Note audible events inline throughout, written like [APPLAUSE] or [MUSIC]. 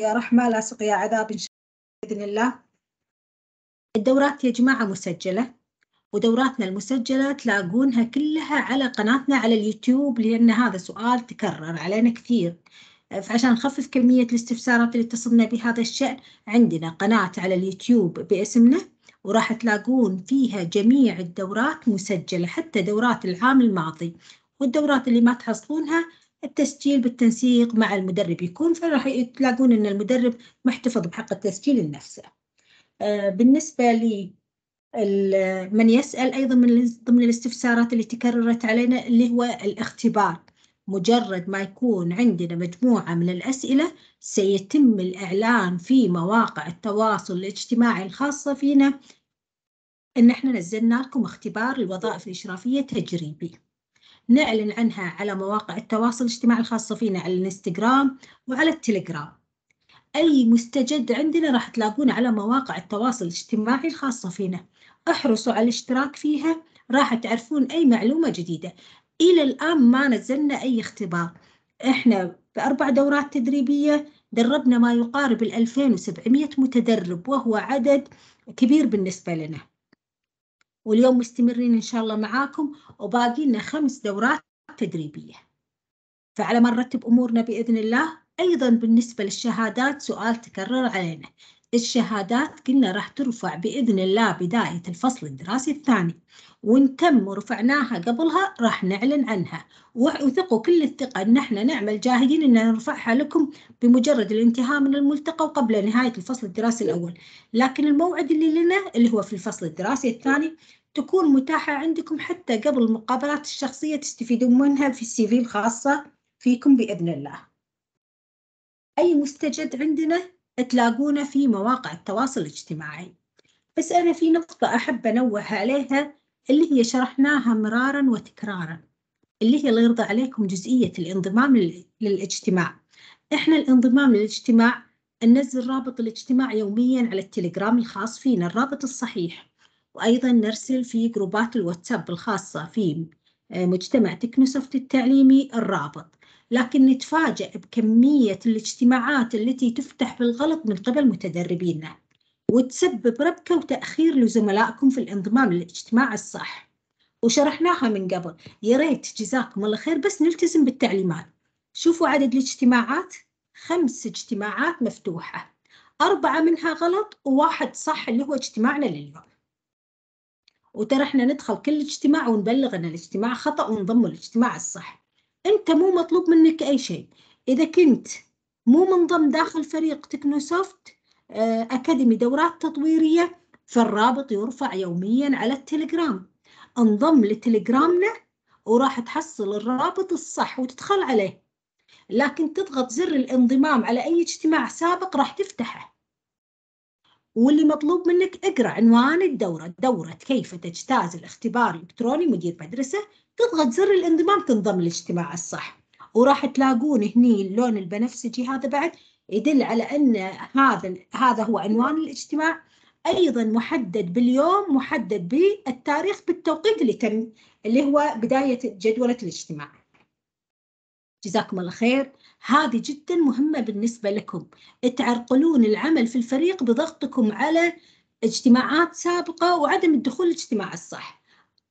يا رحمة لا سقيا عذاب إن شاء الله بإذن الله الدورات يا جماعة مسجلة ودوراتنا المسجلة تلاقونها كلها على قناتنا على اليوتيوب لأن هذا سؤال تكرر علينا كثير فعشان نخفف كمية الاستفسارات اللي اتصلنا بهذا الشأن عندنا قناة على اليوتيوب باسمنا وراح تلاقون فيها جميع الدورات مسجلة حتى دورات العام الماضي والدورات اللي ما تحصلونها التسجيل بالتنسيق مع المدرب يكون فراح تلاقون ان المدرب محتفظ بحق التسجيل لنفسه آه، بالنسبه لي من يسال ايضا من ضمن الاستفسارات اللي تكررت علينا اللي هو الاختبار مجرد ما يكون عندنا مجموعه من الاسئله سيتم الاعلان في مواقع التواصل الاجتماعي الخاصه فينا ان احنا نزلنا لكم اختبار الوظائف الاشرافيه تجريبي نعلن عنها على مواقع التواصل الاجتماعي الخاصة فينا على الانستغرام وعلى التليجرام أي مستجد عندنا راح تلاقونه على مواقع التواصل الاجتماعي الخاصة فينا احرصوا على الاشتراك فيها راح تعرفون أي معلومة جديدة إلى الآن ما نزلنا أي اختبار إحنا بأربع دورات تدريبية دربنا ما يقارب ال 2700 متدرب وهو عدد كبير بالنسبة لنا واليوم مستمرين إن شاء الله معاكم وباقي لنا خمس دورات تدريبية فعلى ما نرتب أمورنا بإذن الله أيضا بالنسبة للشهادات سؤال تكرر علينا الشهادات قلنا راح ترفع بإذن الله بداية الفصل الدراسي الثاني وإن تم ورفعناها قبلها راح نعلن عنها وثقوا كل الثقة إن احنا نعمل جاهدين إن نرفعها لكم بمجرد الانتهاء من الملتقى وقبل نهاية الفصل الدراسي الأول لكن الموعد اللي لنا اللي هو في الفصل الدراسي الثاني تكون متاحة عندكم حتى قبل المقابلات الشخصية تستفيدون منها في السي في الخاصة فيكم بإذن الله أي مستجد عندنا تلاقونه في مواقع التواصل الاجتماعي بس أنا في نقطة أحب أنوه عليها اللي هي شرحناها مرارا وتكرارا اللي هي الله يرضى عليكم جزئية الانضمام للاجتماع إحنا الانضمام للاجتماع ننزل رابط الاجتماع يوميا على التليجرام الخاص فينا الرابط الصحيح وأيضا نرسل في جروبات الواتساب الخاصة في آه، مجتمع تكنوسوفت التعليمي الرابط لكن نتفاجأ بكمية الاجتماعات التي تفتح بالغلط من قبل متدربينا وتسبب ربكة وتأخير لزملائكم في الانضمام للاجتماع الصح وشرحناها من قبل يا ريت جزاكم الله خير بس نلتزم بالتعليمات شوفوا عدد الاجتماعات خمس اجتماعات مفتوحة أربعة منها غلط وواحد صح اللي هو اجتماعنا لليوم وترى احنا ندخل كل اجتماع ونبلغ ان الاجتماع خطأ ونضم الاجتماع الصح انت مو مطلوب منك اي شيء اذا كنت مو منضم داخل فريق تكنوسوفت آه، أكاديمي دورات تطويرية فالرابط يرفع يوميا على التليجرام انضم لتليجرامنا وراح تحصل الرابط الصح وتدخل عليه لكن تضغط زر الانضمام على أي اجتماع سابق راح تفتحه واللي مطلوب منك اقرأ عنوان الدورة دورة كيف تجتاز الاختبار الإلكتروني مدير مدرسة تضغط زر الانضمام تنضم للاجتماع الصح وراح تلاقون هني اللون البنفسجي هذا بعد يدل على أن هذا هذا هو عنوان الاجتماع أيضا محدد باليوم محدد بالتاريخ بالتوقيت اللي تم اللي هو بداية جدولة الاجتماع جزاكم الله خير هذه جدا مهمة بالنسبة لكم تعرقلون العمل في الفريق بضغطكم على اجتماعات سابقة وعدم الدخول الاجتماع الصح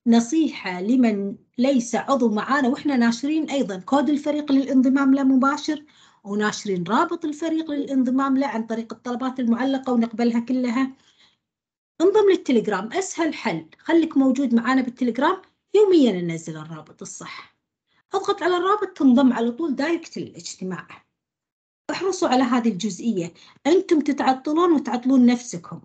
نصيحة لمن ليس عضو معانا وإحنا ناشرين أيضا كود الفريق للانضمام لا مباشر وناشرين رابط الفريق للانضمام له عن طريق الطلبات المعلقة ونقبلها كلها انضم للتليجرام أسهل حل خليك موجود معانا بالتليجرام يوميا ننزل الرابط الصح اضغط على الرابط تنضم على طول دايركت للاجتماع احرصوا على هذه الجزئية أنتم تتعطلون وتعطلون نفسكم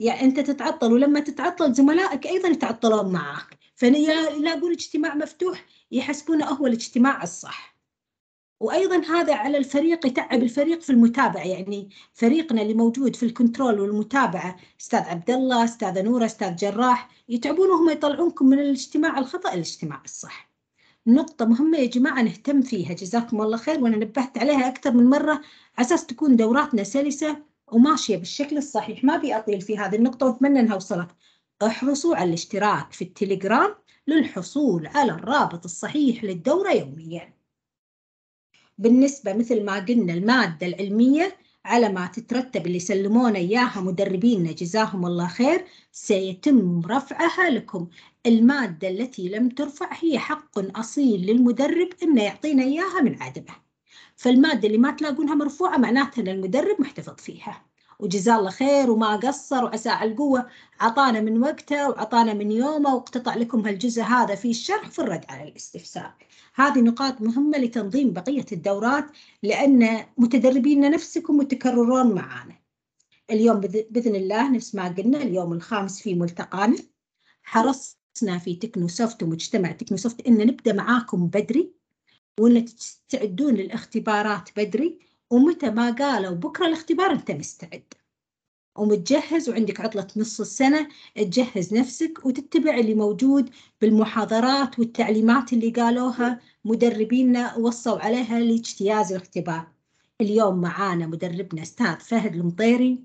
يعني أنت تتعطل ولما تتعطل زملائك أيضا يتعطلون معك فيلاقون اجتماع مفتوح يحسبونه هو الاجتماع الصح وايضا هذا على الفريق يتعب الفريق في المتابعه يعني فريقنا اللي موجود في الكنترول والمتابعه استاذ عبد الله استاذه نوره استاذ جراح يتعبون وهم يطلعونكم من الاجتماع الخطا الاجتماع الصح نقطه مهمه يا جماعه نهتم فيها جزاكم الله خير وانا نبهت عليها اكثر من مره على اساس تكون دوراتنا سلسه وماشيه بالشكل الصحيح ما ابي اطيل في هذه النقطه واتمنى انها وصلت احرصوا على الاشتراك في التليجرام للحصول على الرابط الصحيح للدوره يوميا بالنسبة مثل ما قلنا المادة العلمية على ما تترتب اللي سلمونا إياها مدربينا جزاهم الله خير سيتم رفعها لكم المادة التي لم ترفع هي حق أصيل للمدرب إنه يعطينا إياها من عدمه فالمادة اللي ما تلاقونها مرفوعة معناتها أن المدرب محتفظ فيها وجزاه الله خير وما قصر وعسى على القوة عطانا من وقته وعطانا من يومه واقتطع لكم هالجزء هذا في الشرح في الرد على الاستفسار هذه نقاط مهمة لتنظيم بقية الدورات لأن متدربين نفسكم وتكررون معانا اليوم بإذن الله نفس ما قلنا اليوم الخامس في ملتقانا حرصنا في تكنوسوفت ومجتمع تكنوسوفت أن نبدأ معاكم بدري وأن تستعدون للاختبارات بدري ومتى ما قالوا بكرة الاختبار أنت مستعد ومتجهز وعندك عطلة نص السنة تجهز نفسك وتتبع اللي موجود بالمحاضرات والتعليمات اللي قالوها مدربينا وصوا عليها لاجتياز الاختبار اليوم معانا مدربنا أستاذ فهد المطيري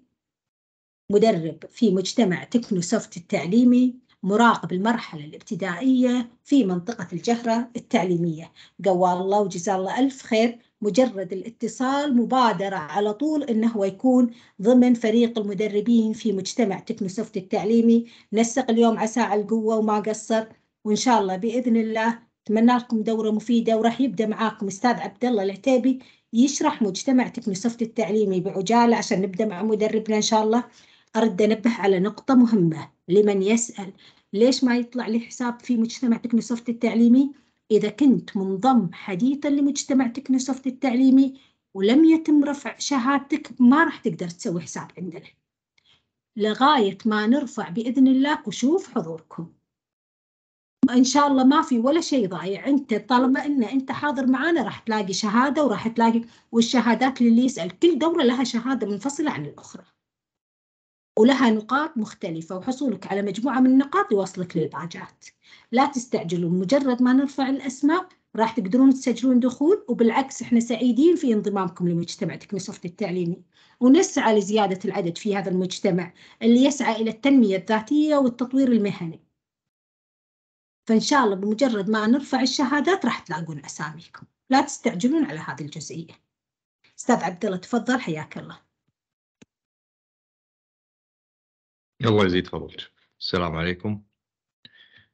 مدرب في مجتمع تكنوسوفت التعليمي مراقب المرحلة الابتدائية في منطقة الجهرة التعليمية قوال الله وجزاه الله ألف خير مجرد الاتصال مبادرة على طول إنه هو يكون ضمن فريق المدربين في مجتمع تكنوسوفت التعليمي نسق اليوم على القوة وما قصر وإن شاء الله بإذن الله أتمنى لكم دورة مفيدة وراح يبدأ معاكم أستاذ عبد الله العتيبي يشرح مجتمع تكنوسوفت التعليمي بعجالة عشان نبدأ مع مدربنا إن شاء الله أرد أنبه على نقطة مهمة لمن يسأل ليش ما يطلع لي حساب في مجتمع تكنوسوفت التعليمي؟ إذا كنت منضم حديثا لمجتمع تكنوسوفت التعليمي ولم يتم رفع شهادتك ما راح تقدر تسوي حساب عندنا لغاية ما نرفع بإذن الله كشوف حضوركم إن شاء الله ما في ولا شيء ضايع أنت طالما أن أنت حاضر معنا راح تلاقي شهادة وراح تلاقي والشهادات للي يسأل كل دورة لها شهادة منفصلة عن الأخرى ولها نقاط مختلفة وحصولك على مجموعة من النقاط يوصلك للباجات لا تستعجلوا مجرد ما نرفع الأسماء راح تقدرون تسجلون دخول وبالعكس احنا سعيدين في انضمامكم لمجتمع تكنوسوفت التعليمي ونسعى لزيادة العدد في هذا المجتمع اللي يسعى إلى التنمية الذاتية والتطوير المهني فإن شاء الله بمجرد ما نرفع الشهادات راح تلاقون أساميكم لا تستعجلون على هذه الجزئية أستاذ عبد الله تفضل حياك الله الله يزيد فضلك السلام عليكم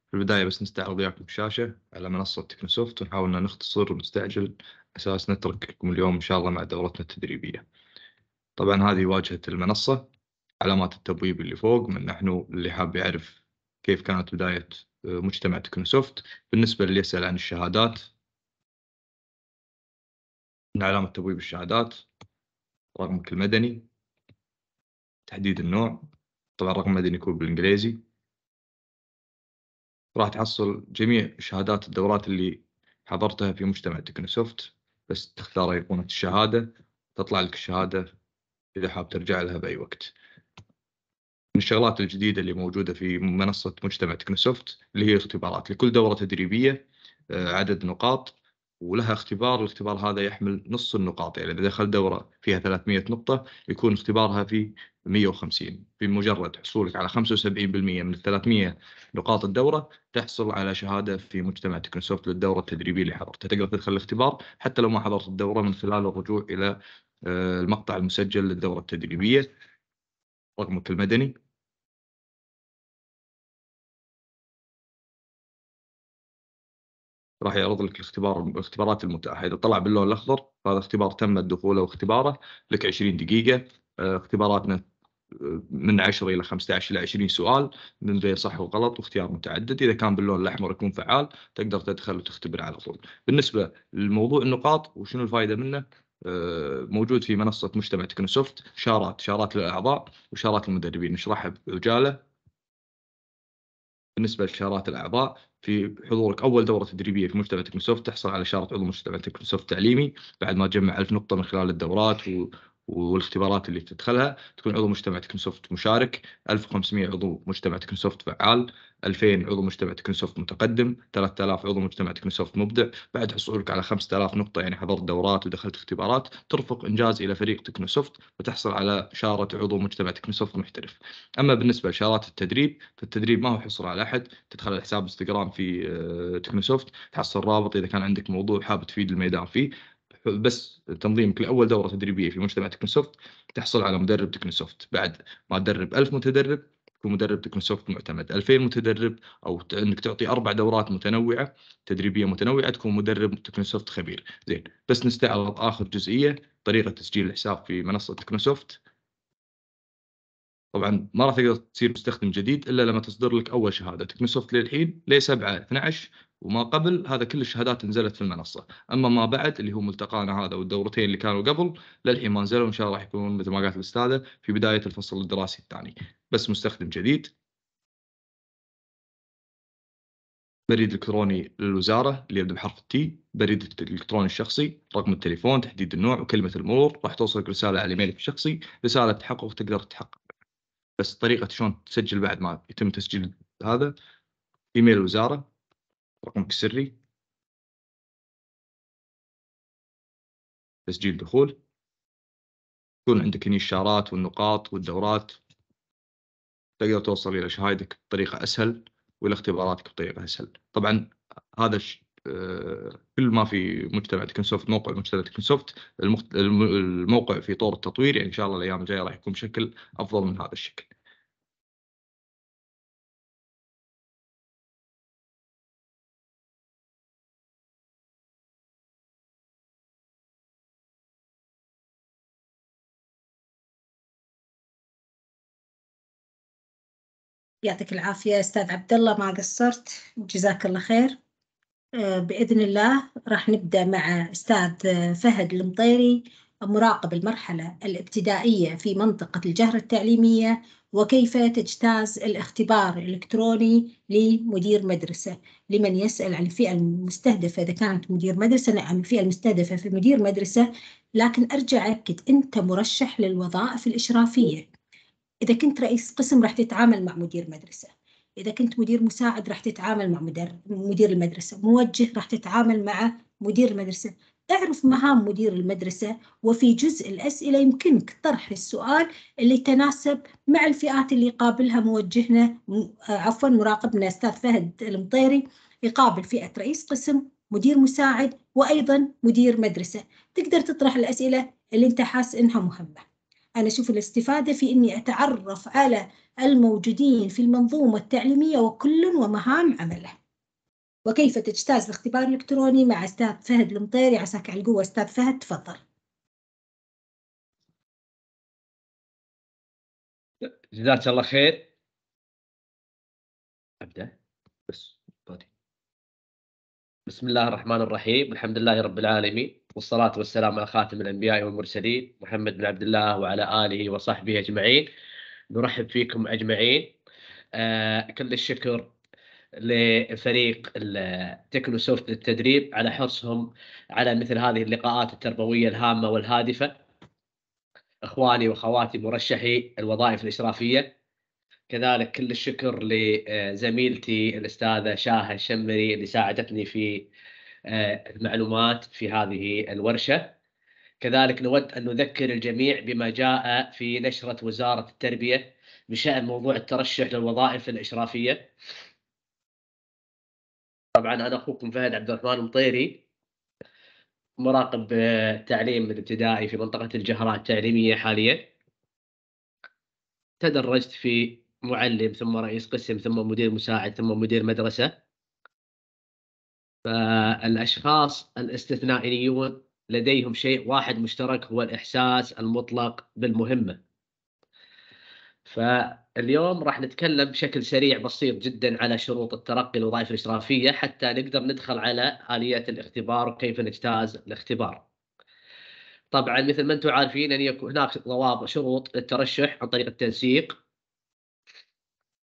في البداية بس نستعرض وياكم الشاشة على منصة تكنوسوفت ونحاول أن نختصر ونستعجل أساس نترككم اليوم إن شاء الله مع دورتنا التدريبية طبعا هذه واجهة المنصة علامات التبويب اللي فوق من نحن اللي حاب يعرف كيف كانت بداية آه، مجتمع تكنوسوفت بالنسبة اللي يسأل عن الشهادات من علامة تبويب الشهادات رقمك المدني تحديد النوع طبعا رقم مدني يكون بالإنجليزي راح تحصل جميع شهادات الدورات اللي حضرتها في مجتمع تكنوسوفت بس تختار أيقونة الشهادة تطلع لك الشهادة إذا حاب ترجع لها بأي وقت من الشغلات الجديدة اللي موجودة في منصة مجتمع تكنوسوفت اللي هي اختبارات لكل دورة تدريبية آه، عدد نقاط ولها اختبار الاختبار هذا يحمل نص النقاط يعني اذا دخل دوره فيها 300 نقطه يكون اختبارها في 150 بمجرد حصولك على 75% من ال 300 نقاط الدوره تحصل على شهاده في مجتمع تكنسوفت للدوره التدريبيه اللي حضرتها تقدر تدخل الاختبار حتى لو ما حضرت الدوره من خلال الرجوع الى آه، المقطع المسجل للدوره التدريبيه رقمك المدني راح يعرض لك الاختبار الاختبارات المتاحه اذا طلع باللون الاخضر فهذا اختبار تم الدخول او اختباره لك 20 دقيقه آه، اختباراتنا آه، من 10 الى 15 الى 20 سؤال من بين صح وغلط واختيار متعدد اذا كان باللون الاحمر يكون فعال تقدر تدخل وتختبر على طول بالنسبه لموضوع النقاط وشنو الفائده منه آه، موجود في منصه مجتمع تكنوسوفت شارات شارات للاعضاء وشارات المدربين نشرحها بعجاله بالنسبه لشهادات الاعضاء في حضورك اول دوره تدريبيه في مجتمع تكنسوفت تحصل على شاره عضو مجتمع تكنسوفت تعليمي بعد ما تجمع 1000 نقطه من خلال الدورات والاختبارات اللي تدخلها تكون عضو مجتمع تكنسوفت مشارك 1500 عضو مجتمع تكنسوفت فعال 2000 عضو مجتمع تكنسوفت متقدم 3000 عضو مجتمع تكنسوفت مبدع بعد حصولك على 5000 نقطة يعني حضرت دورات ودخلت اختبارات ترفق إنجاز إلى فريق تكنسوفت وتحصل على شارة عضو مجتمع تكنسوفت محترف أما بالنسبة لشارات التدريب فالتدريب ما هو حصر على أحد تدخل على حساب انستغرام في آه، تكنسوفت تحصل رابط إذا كان عندك موضوع حاب تفيد الميدان فيه بس تنظيمك لاول دوره تدريبيه في مجتمع تكنوسوفت تحصل على مدرب تكنوسوفت بعد ما تدرب 1000 متدرب تكون مدرب تكنوسوفت معتمد 2000 متدرب او انك تعطي اربع دورات متنوعه تدريبيه متنوعه تكون مدرب تكنوسوفت خبير زين بس نستعرض اخر جزئيه طريقه تسجيل الحساب في منصه تكنوسوفت طبعا ما راح تقدر تصير مستخدم جديد الا لما تصدر لك اول شهاده تكنوسوفت للحين ل 7 12 وما قبل هذا كل الشهادات نزلت في المنصه، اما ما بعد اللي هو ملتقانا هذا والدورتين اللي كانوا قبل للحين ما نزلوا ان شاء الله راح يكونون مثل ما قالت الاستاذه في بدايه الفصل الدراسي الثاني، بس مستخدم جديد بريد الكتروني للوزاره اللي يبدا بحرف التي، بريد الالكتروني الشخصي، رقم التليفون، تحديد النوع وكلمه المرور، راح توصلك رساله على ايميلك الشخصي، رساله تحقق تقدر تحقق بس طريقه شلون تسجل بعد ما يتم تسجيل هذا ايميل الوزاره رقمك السري تسجيل دخول يكون عندك هنا الشارات والنقاط والدورات تقدر توصل إلى شهادتك بطريقة أسهل وإلى اختباراتك بطريقة أسهل طبعا هذا الش... آه، كل ما في مجتمع تكنسوفت موقع مجتمع تكنسوفت المخت... الموقع في طور التطوير يعني ان شاء الله الايام الجايه راح يكون بشكل افضل من هذا الشكل. يعطيك العافية أستاذ عبد الله ما قصرت جزاك الله خير آه، بإذن الله راح نبدأ مع أستاذ فهد المطيري مراقب المرحلة الابتدائية في منطقة الجهر التعليمية وكيف تجتاز الاختبار الإلكتروني لمدير مدرسة لمن يسأل عن الفئة المستهدفة إذا كانت مدير مدرسة نعم الفئة المستهدفة في مدير مدرسة لكن أرجع أكد أنت مرشح للوظائف الإشرافية إذا كنت رئيس قسم راح تتعامل مع مدير مدرسة إذا كنت مدير مساعد راح تتعامل مع مدر... مدير المدرسة موجه راح تتعامل مع مدير المدرسة اعرف مهام مدير المدرسة وفي جزء الأسئلة يمكنك طرح السؤال اللي يتناسب مع الفئات اللي يقابلها موجهنا عفوا مراقبنا أستاذ فهد المطيري يقابل فئة رئيس قسم مدير مساعد وأيضا مدير مدرسة تقدر تطرح الأسئلة اللي أنت حاس إنها مهمة أنا أشوف الاستفادة في إني أتعرف على الموجودين في المنظومة التعليمية وكل ومهام عمله وكيف تجتاز الاختبار الإلكتروني مع أستاذ فهد المطيري عساك على القوة أستاذ فهد تفضل جزاك الله خير أبدأ بس بادي. بسم الله الرحمن الرحيم الحمد لله رب العالمين والصلاة والسلام على خاتم الأنبياء والمرسلين محمد بن عبد الله وعلى آله وصحبه أجمعين نرحب فيكم أجمعين آه، كل الشكر لفريق التكنو سوفت للتدريب على حرصهم على مثل هذه اللقاءات التربوية الهامة والهادفة إخواني وأخواتي مرشحي الوظائف الإشرافية كذلك كل الشكر لزميلتي الأستاذة شاهة الشمري اللي ساعدتني في المعلومات آه، في هذه الورشه. كذلك نود ان نذكر الجميع بما جاء في نشره وزاره التربيه بشان موضوع الترشح للوظائف الاشرافيه. طبعا انا اخوكم فهد عبد الرحمن المطيري مراقب تعليم الابتدائي في منطقه الجهراء التعليميه حاليا. تدرجت في معلم ثم رئيس قسم ثم مدير مساعد ثم مدير مدرسه فالاشخاص الاستثنائيون يعني لديهم شيء واحد مشترك هو الاحساس المطلق بالمهمه فاليوم راح نتكلم بشكل سريع بسيط جدا على شروط الترقي الوظائف الاشرافيه حتى نقدر ندخل على اليات الاختبار وكيف نجتاز الاختبار طبعا مثل ما انتم عارفين ان يعني يكون هناك ضوابط شروط للترشح عن طريق التنسيق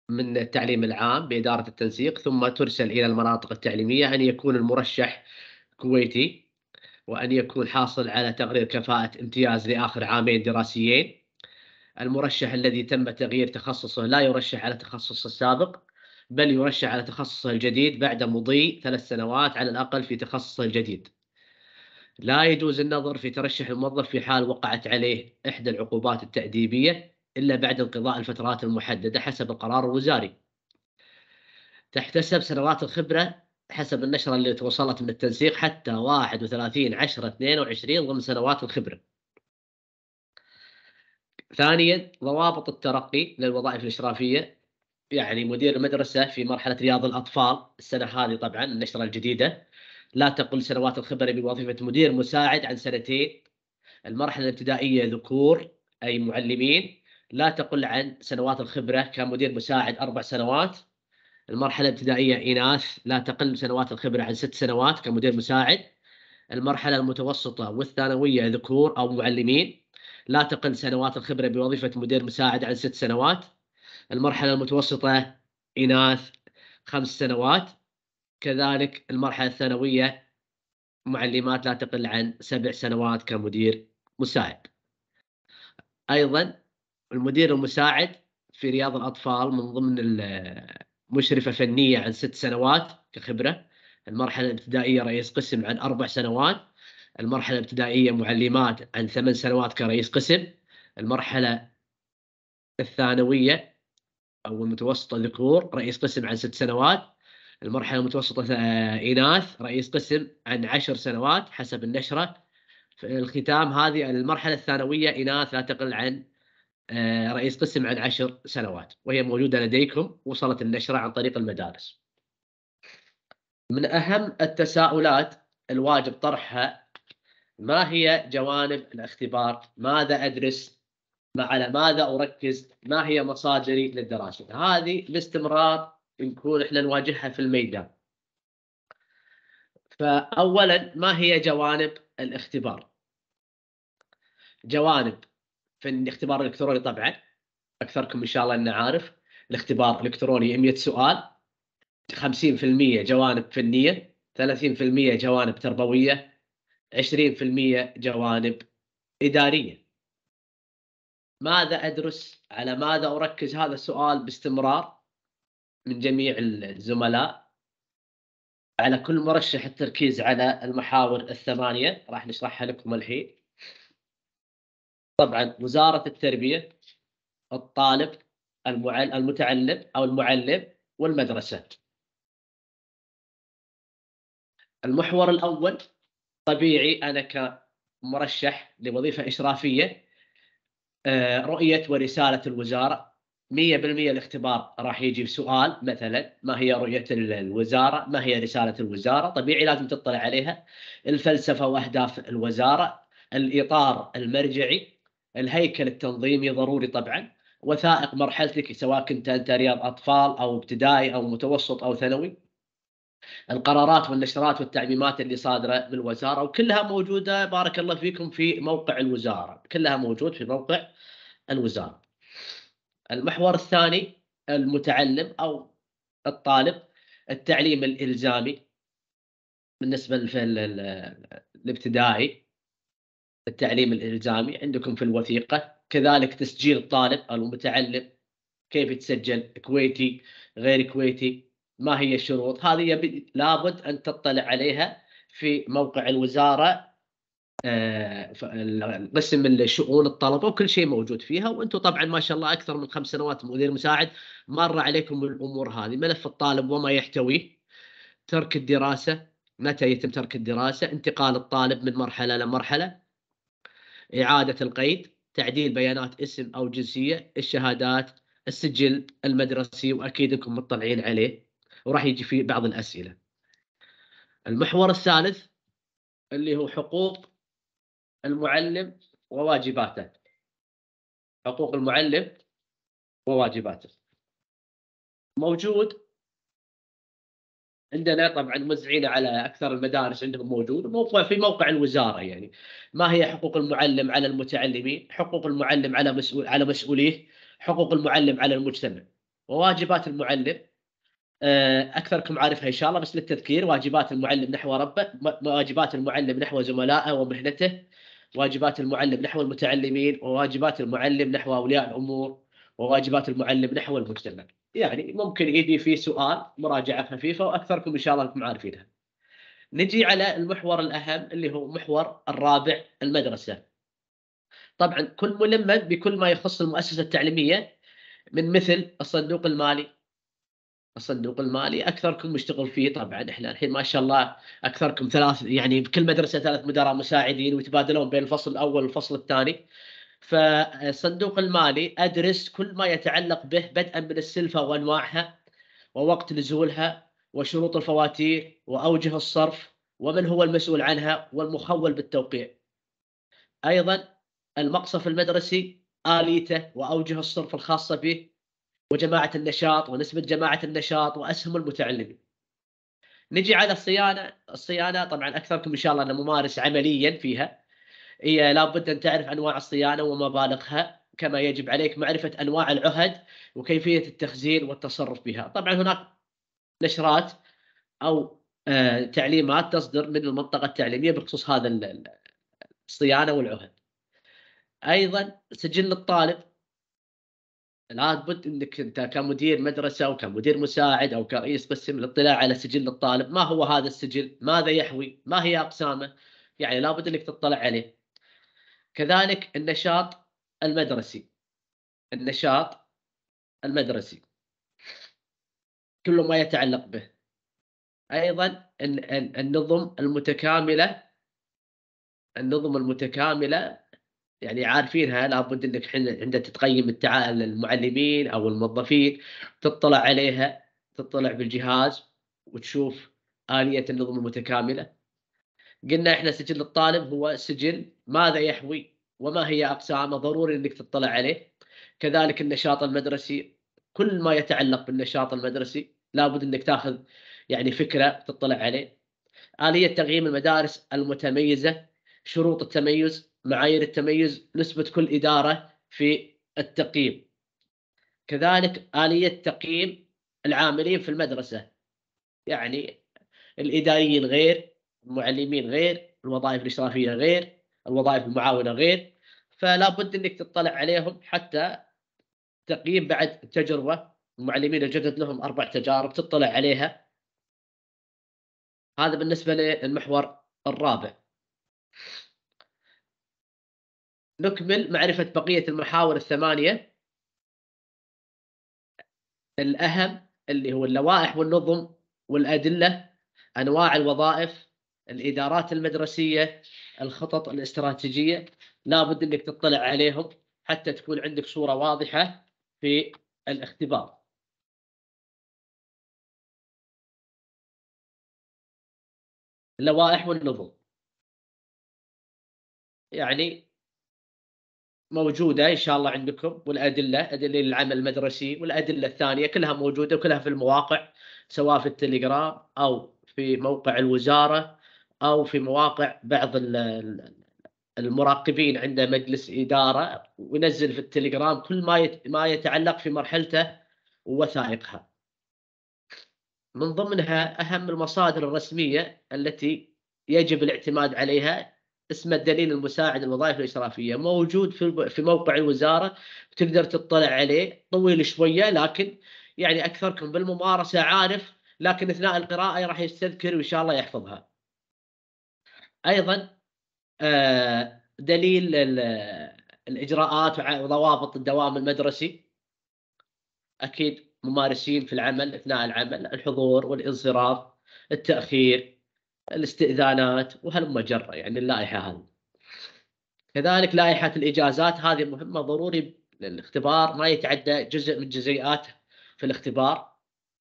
من التعليم العام بإدارة التنسيق ثم ترسل إلى المناطق التعليمية أن يكون المرشح كويتي وأن يكون حاصل على تقرير كفاءة امتياز لآخر عامين دراسيين المرشح الذي تم تغيير تخصصه لا يرشح على تخصصه السابق بل يرشح على تخصصه الجديد بعد مضي ثلاث سنوات على الأقل في تخصصه الجديد لا يجوز النظر في ترشح الموظف في حال وقعت عليه إحدى العقوبات التأديبية إلا بعد انقضاء الفترات المحددة حسب القرار الوزاري تحتسب سنوات الخبرة حسب النشرة اللي توصلت من التنسيق حتى 31 10 22 ضمن سنوات الخبرة ثانيا ضوابط الترقي للوظائف الإشرافية يعني مدير المدرسة في مرحلة رياض الأطفال السنة هذه طبعا النشرة الجديدة لا تقل سنوات الخبرة بوظيفة مدير مساعد عن سنتين المرحلة الابتدائية ذكور أي معلمين لا تقل عن سنوات الخبرة كمدير مساعد أربع سنوات المرحلة الابتدائية إناث لا تقل سنوات الخبرة عن ست سنوات كمدير مساعد المرحلة المتوسطة والثانوية ذكور أو معلمين لا تقل سنوات الخبرة بوظيفة مدير مساعد عن ست سنوات المرحلة المتوسطة إناث خمس سنوات كذلك المرحلة الثانوية معلمات لا تقل عن سبع سنوات كمدير مساعد أيضا المدير المساعد في رياض الأطفال من ضمن مشرفة فنية عن ست سنوات كخبرة المرحلة الابتدائية رئيس قسم عن أربع سنوات المرحلة الابتدائية معلمات عن ثمان سنوات كرئيس قسم المرحلة الثانوية أو المتوسطة ذكور رئيس قسم عن ست سنوات المرحلة المتوسطة إناث رئيس قسم عن عشر سنوات حسب النشرة في الختام هذه المرحلة الثانوية إناث لا تقل عن آه، رئيس قسم عن عشر سنوات وهي موجودة لديكم وصلت النشرة عن طريق المدارس من أهم التساؤلات الواجب طرحها ما هي جوانب الاختبار ماذا أدرس ما على ماذا أركز ما هي مصادري للدراسة هذه باستمرار نكون احنا نواجهها في الميدان فأولا ما هي جوانب الاختبار جوانب في الاختبار الالكتروني طبعا اكثركم ان شاء الله انه عارف الاختبار الالكتروني 100 سؤال 50% جوانب فنيه 30% جوانب تربويه 20% جوانب اداريه ماذا ادرس على ماذا اركز هذا السؤال باستمرار من جميع الزملاء على كل مرشح التركيز على المحاور الثمانيه راح نشرحها لكم الحين طبعا وزاره التربيه الطالب المتعلم او المعلم والمدرسه المحور الاول طبيعي انا كمرشح لوظيفه اشرافيه آه، رؤيه ورساله الوزاره 100% الاختبار راح يجي بسؤال مثلا ما هي رؤيه الوزاره؟ ما هي رساله الوزاره؟ طبيعي لازم تطلع عليها الفلسفه واهداف الوزاره الاطار المرجعي الهيكل التنظيمي ضروري طبعا وثائق مرحلتك سواء كنت انت رياض اطفال او ابتدائي او متوسط او ثانوي القرارات والنشرات والتعميمات اللي صادره من الوزاره وكلها موجوده بارك الله فيكم في موقع الوزاره كلها موجود في موقع الوزاره المحور الثاني المتعلم او الطالب التعليم الالزامي بالنسبه للابتدائي التعليم الالزامي عندكم في الوثيقه كذلك تسجيل الطالب او المتعلم كيف يتسجل كويتي غير كويتي ما هي الشروط هذه لابد ان تطلع عليها في موقع الوزاره آه، قسم الشؤون الطلبه وكل شيء موجود فيها وانتم طبعا ما شاء الله اكثر من خمس سنوات مدير مساعد مر عليكم الامور هذه ملف الطالب وما يحتويه ترك الدراسه متى يتم ترك الدراسه انتقال الطالب من مرحله لمرحله إعادة القيد تعديل بيانات اسم أو جنسية الشهادات السجل المدرسي وأكيد أنكم مطلعين عليه وراح يجي فيه بعض الأسئلة المحور الثالث اللي هو حقوق المعلم وواجباته حقوق المعلم وواجباته موجود عندنا طبعا موزعين على اكثر المدارس عندهم موجود في موقع الوزاره يعني ما هي حقوق المعلم على المتعلمين حقوق المعلم على مسؤول على مسؤوليه حقوق المعلم على المجتمع وواجبات المعلم آه، اكثركم عارفها ان شاء الله بس للتذكير واجبات المعلم نحو ربه واجبات المعلم نحو زملائه ومهنته واجبات المعلم نحو المتعلمين وواجبات المعلم نحو اولياء الامور وواجبات المعلم نحو المجتمع يعني ممكن يجي في سؤال مراجعه خفيفه واكثركم ان شاء الله انكم عارفينها. نجي على المحور الاهم اللي هو محور الرابع المدرسه. طبعا كل ملمد بكل ما يخص المؤسسه التعليميه من مثل الصندوق المالي الصندوق المالي اكثركم مشتغل فيه طبعا احنا الحين ما شاء الله اكثركم ثلاث يعني بكل مدرسه ثلاث مدراء مساعدين ويتبادلون بين الفصل الاول والفصل الثاني فالصندوق المالي أدرس كل ما يتعلق به بدءا من السلفة وأنواعها ووقت نزولها وشروط الفواتير وأوجه الصرف ومن هو المسؤول عنها والمخول بالتوقيع أيضا المقصف المدرسي آليته وأوجه الصرف الخاصة به وجماعة النشاط ونسبة جماعة النشاط وأسهم المتعلمين نجي على الصيانة الصيانة طبعا أكثركم إن شاء الله أنا ممارس عمليا فيها هي لابد ان تعرف انواع الصيانه ومبالغها كما يجب عليك معرفه انواع العهد وكيفيه التخزين والتصرف بها طبعا هناك نشرات او آه، تعليمات تصدر من المنطقه التعليميه بخصوص هذا الصيانه والعهد ايضا سجل الطالب لابد انك انت كمدير مدرسه او كمدير مساعد او كرئيس قسم الاطلاع على سجل الطالب، ما هو هذا السجل؟ ماذا يحوي؟ ما هي اقسامه؟ يعني لابد انك تطلع عليه. كذلك النشاط المدرسي النشاط المدرسي كل ما يتعلق به ايضا النظم المتكامله النظم المتكامله يعني عارفينها لابد انك حين عندك تقيم التعامل المعلمين او الموظفين تطلع عليها تطلع بالجهاز وتشوف اليه النظم المتكامله قلنا احنا سجل الطالب هو سجل ماذا يحوي وما هي اقسامه ضروري انك تطلع عليه كذلك النشاط المدرسي كل ما يتعلق بالنشاط المدرسي لابد انك تاخذ يعني فكره تطلع عليه اليه تقييم المدارس المتميزه شروط التميز معايير التميز نسبه كل اداره في التقييم كذلك اليه تقييم العاملين في المدرسه يعني الاداريين غير المعلمين غير الوظائف الاشرافيه غير الوظائف المعاونه غير فلا بد انك تطلع عليهم حتى تقييم بعد التجربه المعلمين الجدد لهم اربع تجارب تطلع عليها هذا بالنسبه للمحور الرابع نكمل معرفه بقيه المحاور الثمانيه الاهم اللي هو اللوائح والنظم والادله انواع الوظائف الادارات المدرسيه الخطط الاستراتيجيه لابد انك تطلع عليهم حتى تكون عندك صوره واضحه في الاختبار اللوائح والنظم يعني موجوده ان شاء الله عندكم والادله ادله العمل المدرسي والادله الثانيه كلها موجوده وكلها في المواقع سواء في التليجرام او في موقع الوزاره او في مواقع بعض المراقبين عنده مجلس اداره وينزل في التليجرام كل ما ما يتعلق في مرحلته ووثائقها. من ضمنها اهم المصادر الرسميه التي يجب الاعتماد عليها اسمه الدليل المساعد الوظائف الاشرافيه موجود في في موقع الوزاره تقدر تطلع عليه طويل شويه لكن يعني اكثركم بالممارسه عارف لكن اثناء القراءه راح يستذكر وان شاء الله يحفظها. ايضا آه، دليل الاجراءات وضوابط الدوام المدرسي اكيد ممارسين في العمل اثناء العمل الحضور والانصراف التاخير الاستئذانات وهالمجره يعني اللائحه هذه كذلك لائحه الاجازات هذه مهمه ضروري الاختبار ما يتعدى جزء من جزئيات في الاختبار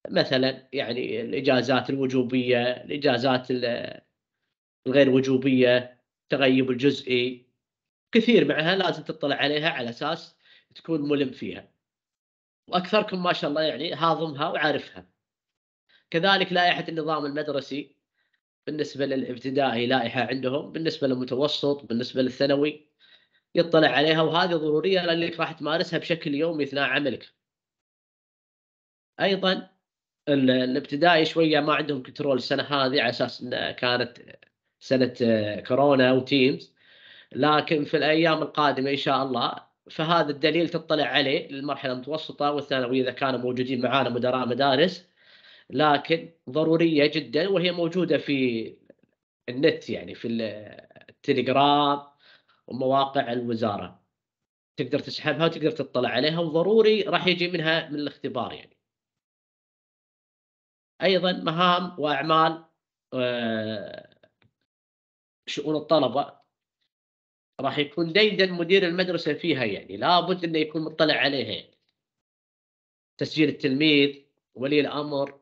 مثلا يعني الاجازات الوجوبيه الاجازات ال الغير وجوبيه التغيب الجزئي كثير معها لازم تطلع عليها على اساس تكون ملم فيها واكثركم ما شاء الله يعني هاضمها وعارفها كذلك لائحه النظام المدرسي بالنسبه للابتدائي لائحه عندهم بالنسبه للمتوسط بالنسبه للثانوي يطلع عليها وهذه ضروريه لانك راح تمارسها بشكل يومي اثناء عملك ايضا الابتدائي شويه ما عندهم كنترول السنه هذه على اساس كانت سنه آه، كورونا وتيمز لكن في الايام القادمه ان شاء الله فهذا الدليل تطلع عليه للمرحله المتوسطه والثانويه اذا كانوا موجودين معانا مدراء مدارس لكن ضروريه جدا وهي موجوده في النت يعني في التليجرام آه، ومواقع الوزاره تقدر تسحبها وتقدر تطلع عليها وضروري راح يجي منها من الاختبار يعني ايضا مهام واعمال آه، شؤون الطلبه راح يكون ديدا مدير المدرسه فيها يعني لابد انه يكون مطلع عليها يعني. تسجيل التلميذ ولي الامر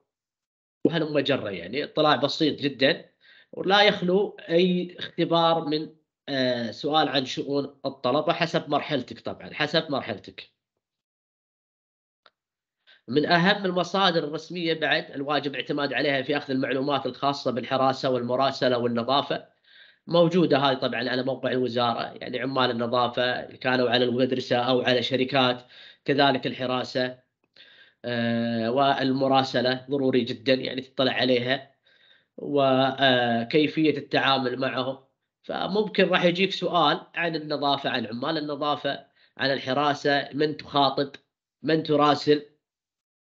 جرة يعني اطلاع بسيط جدا ولا يخلو اي اختبار من آه، سؤال عن شؤون الطلبه حسب مرحلتك طبعا حسب مرحلتك. من اهم المصادر الرسميه بعد الواجب اعتماد عليها في اخذ المعلومات الخاصه بالحراسه والمراسله والنظافه موجوده هذه طبعا على موقع الوزاره يعني عمال النظافه كانوا على المدرسه او على شركات كذلك الحراسه آه، والمراسله ضروري جدا يعني تطلع عليها وكيفيه آه، التعامل معهم فممكن راح يجيك سؤال عن النظافه عن عمال النظافه عن الحراسه من تخاطب من تراسل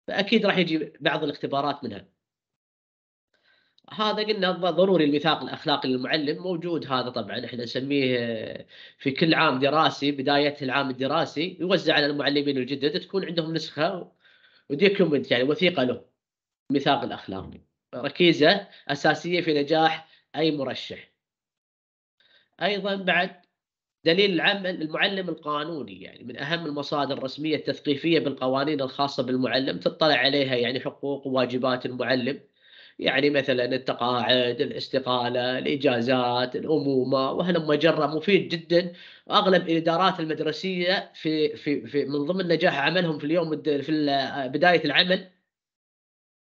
فاكيد راح يجي بعض الاختبارات منها هذا قلنا ضروري الميثاق الاخلاقي للمعلم موجود هذا طبعا احنا نسميه في كل عام دراسي بدايه العام الدراسي يوزع على المعلمين الجدد تكون عندهم نسخه وديكومنت يعني وثيقه له الميثاق الاخلاقي ركيزه اساسيه في نجاح اي مرشح ايضا بعد دليل العمل المعلم القانوني يعني من اهم المصادر الرسميه التثقيفيه بالقوانين الخاصه بالمعلم تطلع عليها يعني حقوق وواجبات المعلم يعني مثلا التقاعد الاستقالة الإجازات الأمومة وهل مجرة مفيد جدا أغلب الإدارات المدرسية في, في, في من ضمن نجاح عملهم في اليوم في بداية العمل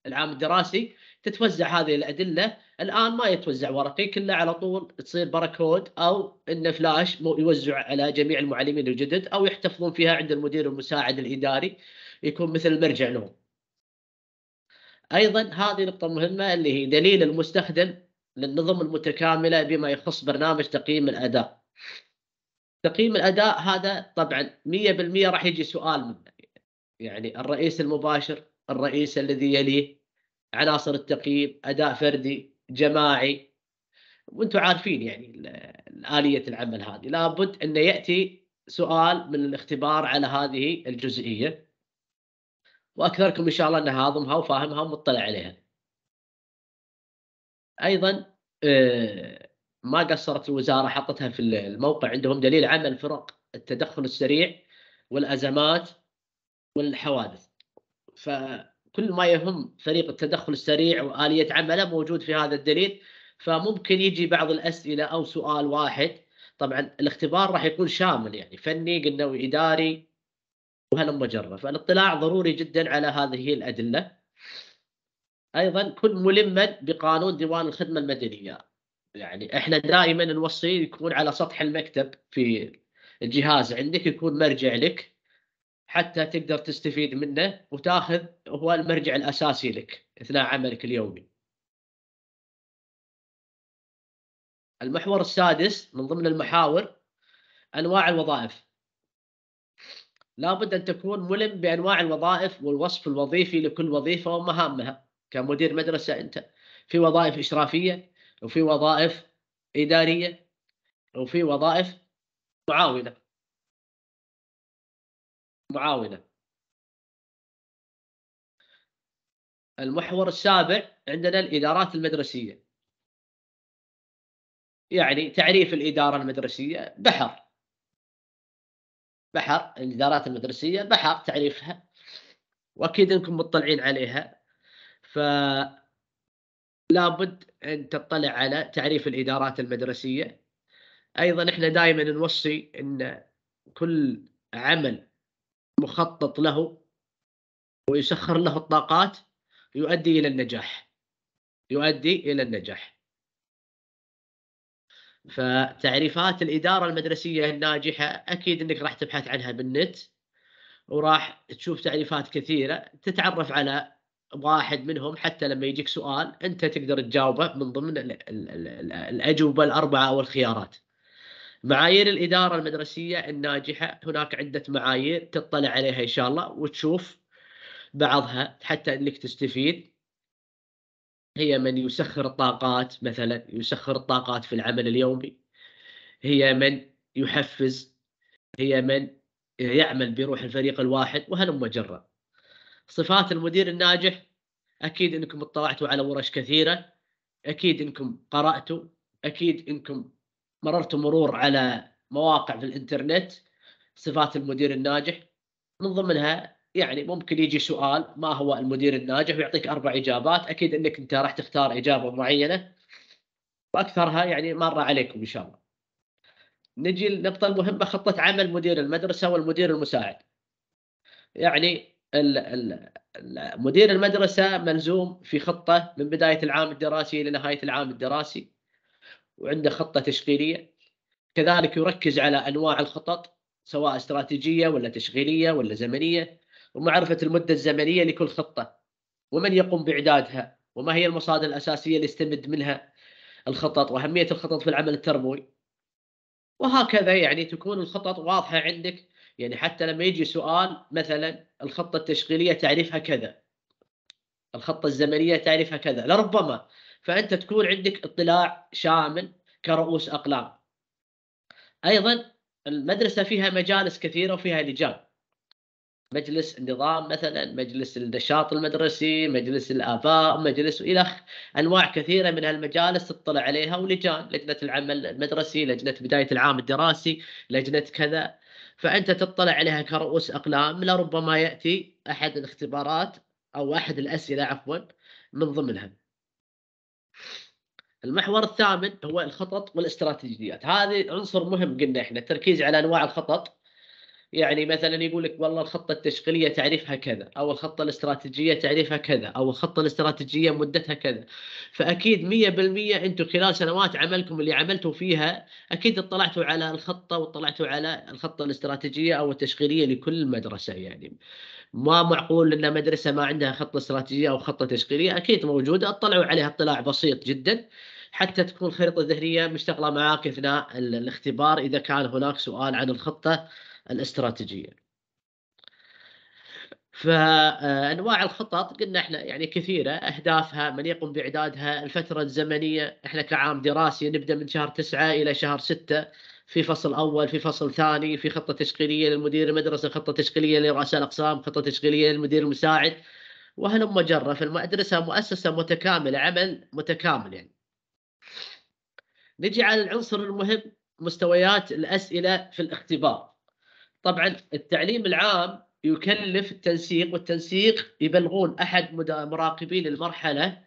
العام الدراسي تتوزع هذه الادله الان ما يتوزع ورقي كله على طول تصير باركود او انه فلاش يوزع على جميع المعلمين الجدد او يحتفظون فيها عند المدير المساعد الاداري يكون مثل المرجع لهم. ايضا هذه نقطه مهمه اللي هي دليل المستخدم للنظم المتكامله بما يخص برنامج تقييم الاداء تقييم الاداء هذا طبعا 100% راح يجي سؤال منه يعني الرئيس المباشر الرئيس الذي يليه عناصر التقييم اداء فردي جماعي وانتم عارفين يعني اليه العمل هذه لابد أن ياتي سؤال من الاختبار على هذه الجزئيه واكثركم ان شاء الله انه هاضمها وفاهمها ومطلع عليها. ايضا آه، ما قصرت الوزاره حطتها في الموقع عندهم دليل عمل فرق التدخل السريع والازمات والحوادث. فكل ما يهم فريق التدخل السريع واليه عمله موجود في هذا الدليل فممكن يجي بعض الاسئله او سؤال واحد طبعا الاختبار راح يكون شامل يعني فني قلنا واداري وهل مجرة فالاطلاع ضروري جدا على هذه الأدلة أيضا كن ملما بقانون ديوان الخدمة المدنية يعني احنا دائما نوصي يكون على سطح المكتب في الجهاز عندك يكون مرجع لك حتى تقدر تستفيد منه وتاخذ هو المرجع الأساسي لك أثناء عملك اليومي المحور السادس من ضمن المحاور أنواع الوظائف لابد ان تكون ملم بانواع الوظائف والوصف الوظيفي لكل وظيفه ومهامها كمدير مدرسه انت في وظائف اشرافيه وفي وظائف اداريه وفي وظائف معاونه معاونه المحور السابع عندنا الادارات المدرسيه يعني تعريف الاداره المدرسيه بحر بحر الادارات المدرسيه بحر تعريفها واكيد انكم مطلعين عليها ف لابد ان تطلع على تعريف الادارات المدرسيه ايضا احنا دائما نوصي ان كل عمل مخطط له ويسخر له الطاقات يؤدي الى النجاح يؤدي الى النجاح فتعريفات الاداره المدرسيه الناجحه اكيد انك راح تبحث عنها بالنت وراح تشوف تعريفات كثيره تتعرف على واحد منهم حتى لما يجيك سؤال انت تقدر تجاوبه من ضمن الاجوبه الاربعه او الخيارات. معايير الاداره المدرسيه الناجحه هناك عده معايير تطلع عليها ان شاء الله وتشوف بعضها حتى انك تستفيد هي من يسخر الطاقات مثلا يسخر الطاقات في العمل اليومي هي من يحفز هي من يعمل بروح الفريق الواحد وهلم جرا صفات المدير الناجح اكيد انكم اطلعتوا على ورش كثيره اكيد انكم قراتوا اكيد انكم مررتوا مرور على مواقع في الانترنت صفات المدير الناجح من ضمنها يعني ممكن يجي سؤال ما هو المدير الناجح ويعطيك اربع اجابات اكيد انك انت راح تختار اجابه معينه واكثرها يعني مر عليكم ان شاء الله. نجي للنقطه المهمه خطه عمل مدير المدرسه والمدير المساعد. يعني مدير المدرسه ملزوم في خطه من بدايه العام الدراسي الى نهايه العام الدراسي وعنده خطه تشغيليه كذلك يركز على انواع الخطط سواء استراتيجيه ولا تشغيليه ولا زمنيه ومعرفة المدة الزمنية لكل خطة ومن يقوم بإعدادها وما هي المصادر الأساسية اللي يستمد منها الخطط وأهمية الخطط في العمل التربوي وهكذا يعني تكون الخطط واضحة عندك يعني حتى لما يجي سؤال مثلا الخطة التشغيلية تعريفها كذا الخطة الزمنية تعريفها كذا لربما فأنت تكون عندك اطلاع شامل كرؤوس أقلام أيضا المدرسة فيها مجالس كثيرة وفيها لجان مجلس النظام مثلا مجلس النشاط المدرسي مجلس الاباء مجلس الى انواع كثيره من هالمجالس تطلع عليها ولجان لجنه العمل المدرسي لجنه بدايه العام الدراسي لجنه كذا فانت تطلع عليها كرؤوس اقلام لربما ياتي احد الاختبارات او احد الاسئله عفوا من ضمنها المحور الثامن هو الخطط والاستراتيجيات هذه عنصر مهم قلنا احنا التركيز على انواع الخطط يعني مثلا يقول لك والله الخطه التشغيليه تعريفها كذا او الخطه الاستراتيجيه تعريفها كذا او الخطه الاستراتيجيه مدتها كذا فاكيد 100% انتم خلال سنوات عملكم اللي عملتوا فيها اكيد اطلعتوا على الخطه واطلعتوا على الخطه الاستراتيجيه او التشغيليه لكل مدرسه يعني ما معقول ان مدرسه ما عندها خطه استراتيجيه او خطه تشغيليه اكيد موجوده اطلعوا عليها اطلاع بسيط جدا حتى تكون الخريطه الذهنيه مشتغله معاك اثناء الاختبار اذا كان هناك سؤال عن الخطه الاستراتيجيه فانواع آه، الخطط قلنا احنا يعني كثيره اهدافها من يقوم باعدادها الفتره الزمنيه احنا كعام دراسي نبدا من شهر تسعة الى شهر ستة في فصل اول في فصل ثاني في خطه تشغيليه للمدير المدرسه خطه تشغيليه لرؤساء الاقسام خطه تشغيليه للمدير المساعد وهلم جرة فالمدرسة مؤسسة متكاملة عمل متكامل يعني نجي على العنصر المهم مستويات الأسئلة في الاختبار طبعا التعليم العام يكلف التنسيق والتنسيق يبلغون احد مراقبين المرحله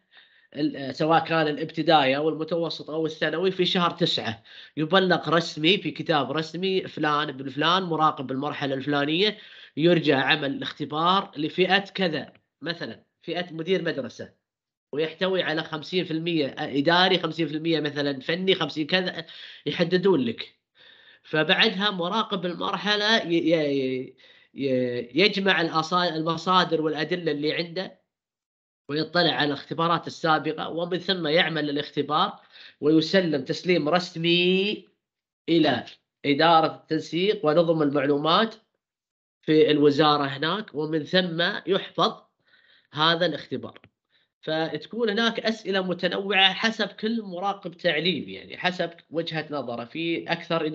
سواء كان الابتدائي او المتوسط او الثانوي في شهر تسعة يبلغ رسمي في كتاب رسمي فلان ابن فلان مراقب المرحله الفلانيه يرجى عمل الاختبار لفئه كذا مثلا فئه مدير مدرسه ويحتوي على 50% اداري 50% مثلا فني 50 كذا يحددون لك فبعدها مراقب المرحله يجمع المصادر والادله اللي عنده ويطلع على الاختبارات السابقه ومن ثم يعمل الاختبار ويسلم تسليم رسمي الى اداره التنسيق ونظم المعلومات في الوزاره هناك ومن ثم يحفظ هذا الاختبار فتكون هناك اسئله متنوعه حسب كل مراقب تعليم يعني حسب وجهه نظره في اكثر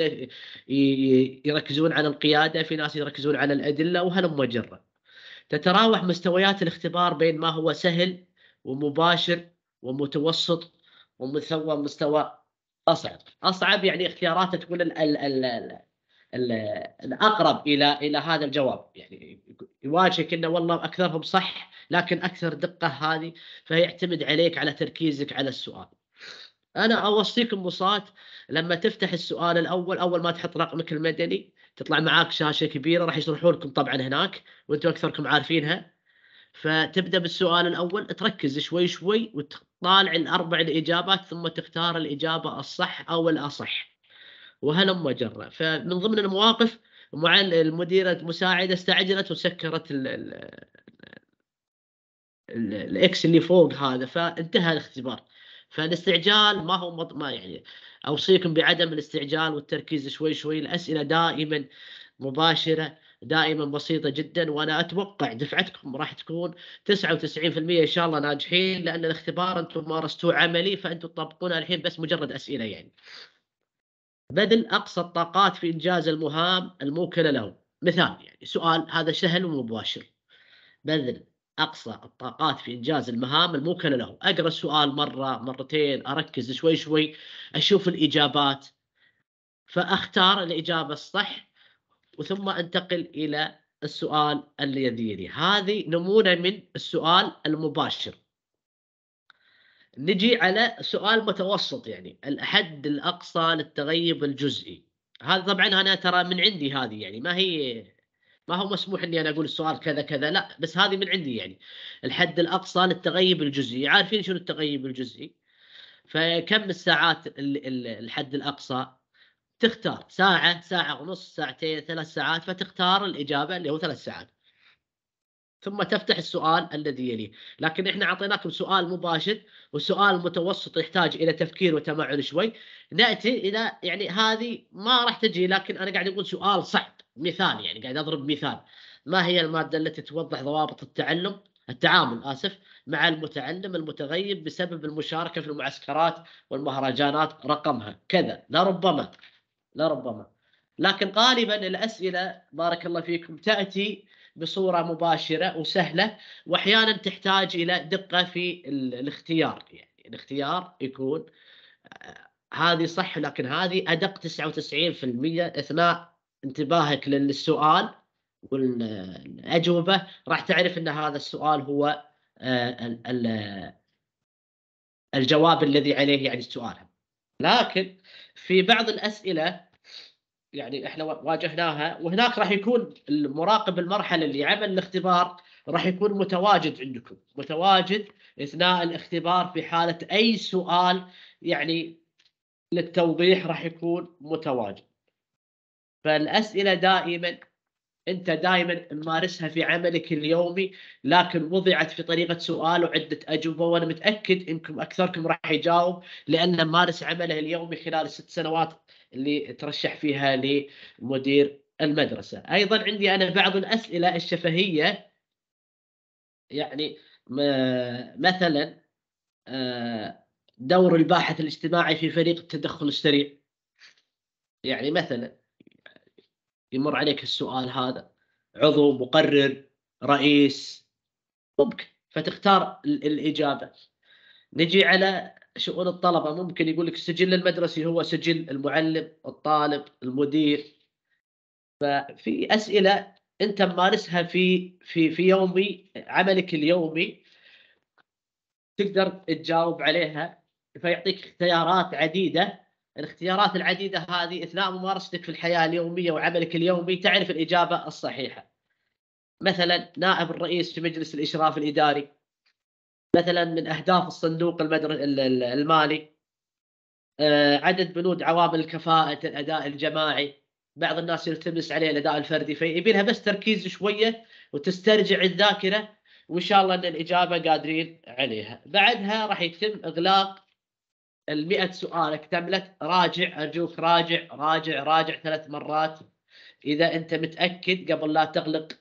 يركزون على القياده في ناس يركزون على الادله وهلم جره تتراوح مستويات الاختبار بين ما هو سهل ومباشر ومتوسط ومستوى مستوى اصعب اصعب يعني اختياراته تكون الاقرب الى الى هذا الجواب يعني يواجهك انه والله اكثرهم صح لكن اكثر دقه هذه فيعتمد عليك على تركيزك على السؤال. انا اوصيكم بصات لما تفتح السؤال الاول اول ما تحط رقمك المدني تطلع معاك شاشه كبيره راح يشرحوا لكم طبعا هناك وانتم اكثركم عارفينها فتبدا بالسؤال الاول تركز شوي شوي وتطالع الاربع الاجابات ثم تختار الاجابه الصح او الاصح. وهلم جرة فمن ضمن المواقف المديرة المساعدة استعجلت وسكرت الاكس اللي فوق هذا فانتهى الاختبار فالاستعجال ما هو مط... ما يعني اوصيكم بعدم الاستعجال والتركيز شوي شوي الاسئله دائما مباشره دائما بسيطه جدا وانا اتوقع دفعتكم راح تكون 99% ان شاء الله ناجحين لان الاختبار انتم مارستوه عملي فانتم تطبقونه الحين بس مجرد اسئله يعني. بذل أقصى الطاقات في إنجاز المهام الموكلة له مثال يعني سؤال هذا سهل ومباشر بذل أقصى الطاقات في إنجاز المهام الموكلة له أقرأ السؤال مرة مرتين أركز شوي شوي أشوف الإجابات فأختار الإجابة الصح وثم أنتقل إلى السؤال الذي يلي هذه نمونة من السؤال المباشر نجي على سؤال متوسط يعني الحد الاقصى للتغيب الجزئي هذا طبعا انا ترى من عندي هذه يعني ما هي ما هو مسموح اني انا اقول السؤال كذا كذا لا بس هذه من عندي يعني الحد الاقصى للتغيب الجزئي عارفين شنو التغيب الجزئي فكم الساعات الحد الاقصى تختار ساعة ساعة ونص ساعتين ثلاث ساعات فتختار الإجابة اللي هو ثلاث ساعات ثم تفتح السؤال الذي يليه لكن احنا اعطيناكم سؤال مباشر وسؤال متوسط يحتاج الى تفكير وتمعن شوي ناتي الى يعني هذه ما راح تجي لكن انا قاعد اقول سؤال صعب مثال يعني قاعد اضرب مثال ما هي الماده التي توضح ضوابط التعلم التعامل اسف مع المتعلم المتغيب بسبب المشاركه في المعسكرات والمهرجانات رقمها كذا لربما لربما لكن غالبا الاسئله بارك الله فيكم تاتي بصوره مباشره وسهله واحيانا تحتاج الى دقه في الاختيار يعني الاختيار يكون آه، هذه صح لكن هذه ادق 99% اثناء انتباهك للسؤال والاجوبه راح تعرف ان هذا السؤال هو آه، الجواب الذي عليه يعني السؤال لكن في بعض الاسئله يعني احنا واجهناها وهناك راح يكون المراقب المرحله اللي عمل الاختبار راح يكون متواجد عندكم متواجد اثناء الاختبار في حاله اي سؤال يعني للتوضيح راح يكون متواجد فالاسئله دائما انت دائما ممارسها في عملك اليومي لكن وضعت في طريقه سؤال وعده اجوبه وانا متاكد انكم اكثركم راح يجاوب لان مارس عمله اليومي خلال الست سنوات اللي ترشح فيها لمدير المدرسة أيضا عندي أنا بعض الأسئلة الشفهية يعني مثلا آه، دور الباحث الاجتماعي في فريق التدخل السريع يعني مثلا يمر عليك السؤال هذا عضو مقرر رئيس ممكن فتختار الإجابة نجي على شؤون الطلبه ممكن يقول لك السجل المدرسي هو سجل المعلم الطالب المدير ففي اسئله انت ممارسها في في في يومي عملك اليومي تقدر تجاوب عليها فيعطيك اختيارات عديده الاختيارات العديده هذه اثناء ممارستك في الحياه اليوميه وعملك اليومي تعرف الاجابه الصحيحه مثلا نائب الرئيس في مجلس الاشراف الاداري مثلا من اهداف الصندوق المالي آه، عدد بنود عوامل كفاءه الاداء الجماعي بعض الناس يلتمس عليه الاداء الفردي فيبي لها بس تركيز شويه وتسترجع الذاكره وان شاء الله ان الاجابه قادرين عليها بعدها راح يتم اغلاق ال سؤال اكتملت راجع ارجوك راجع راجع راجع ثلاث مرات اذا انت متاكد قبل لا تغلق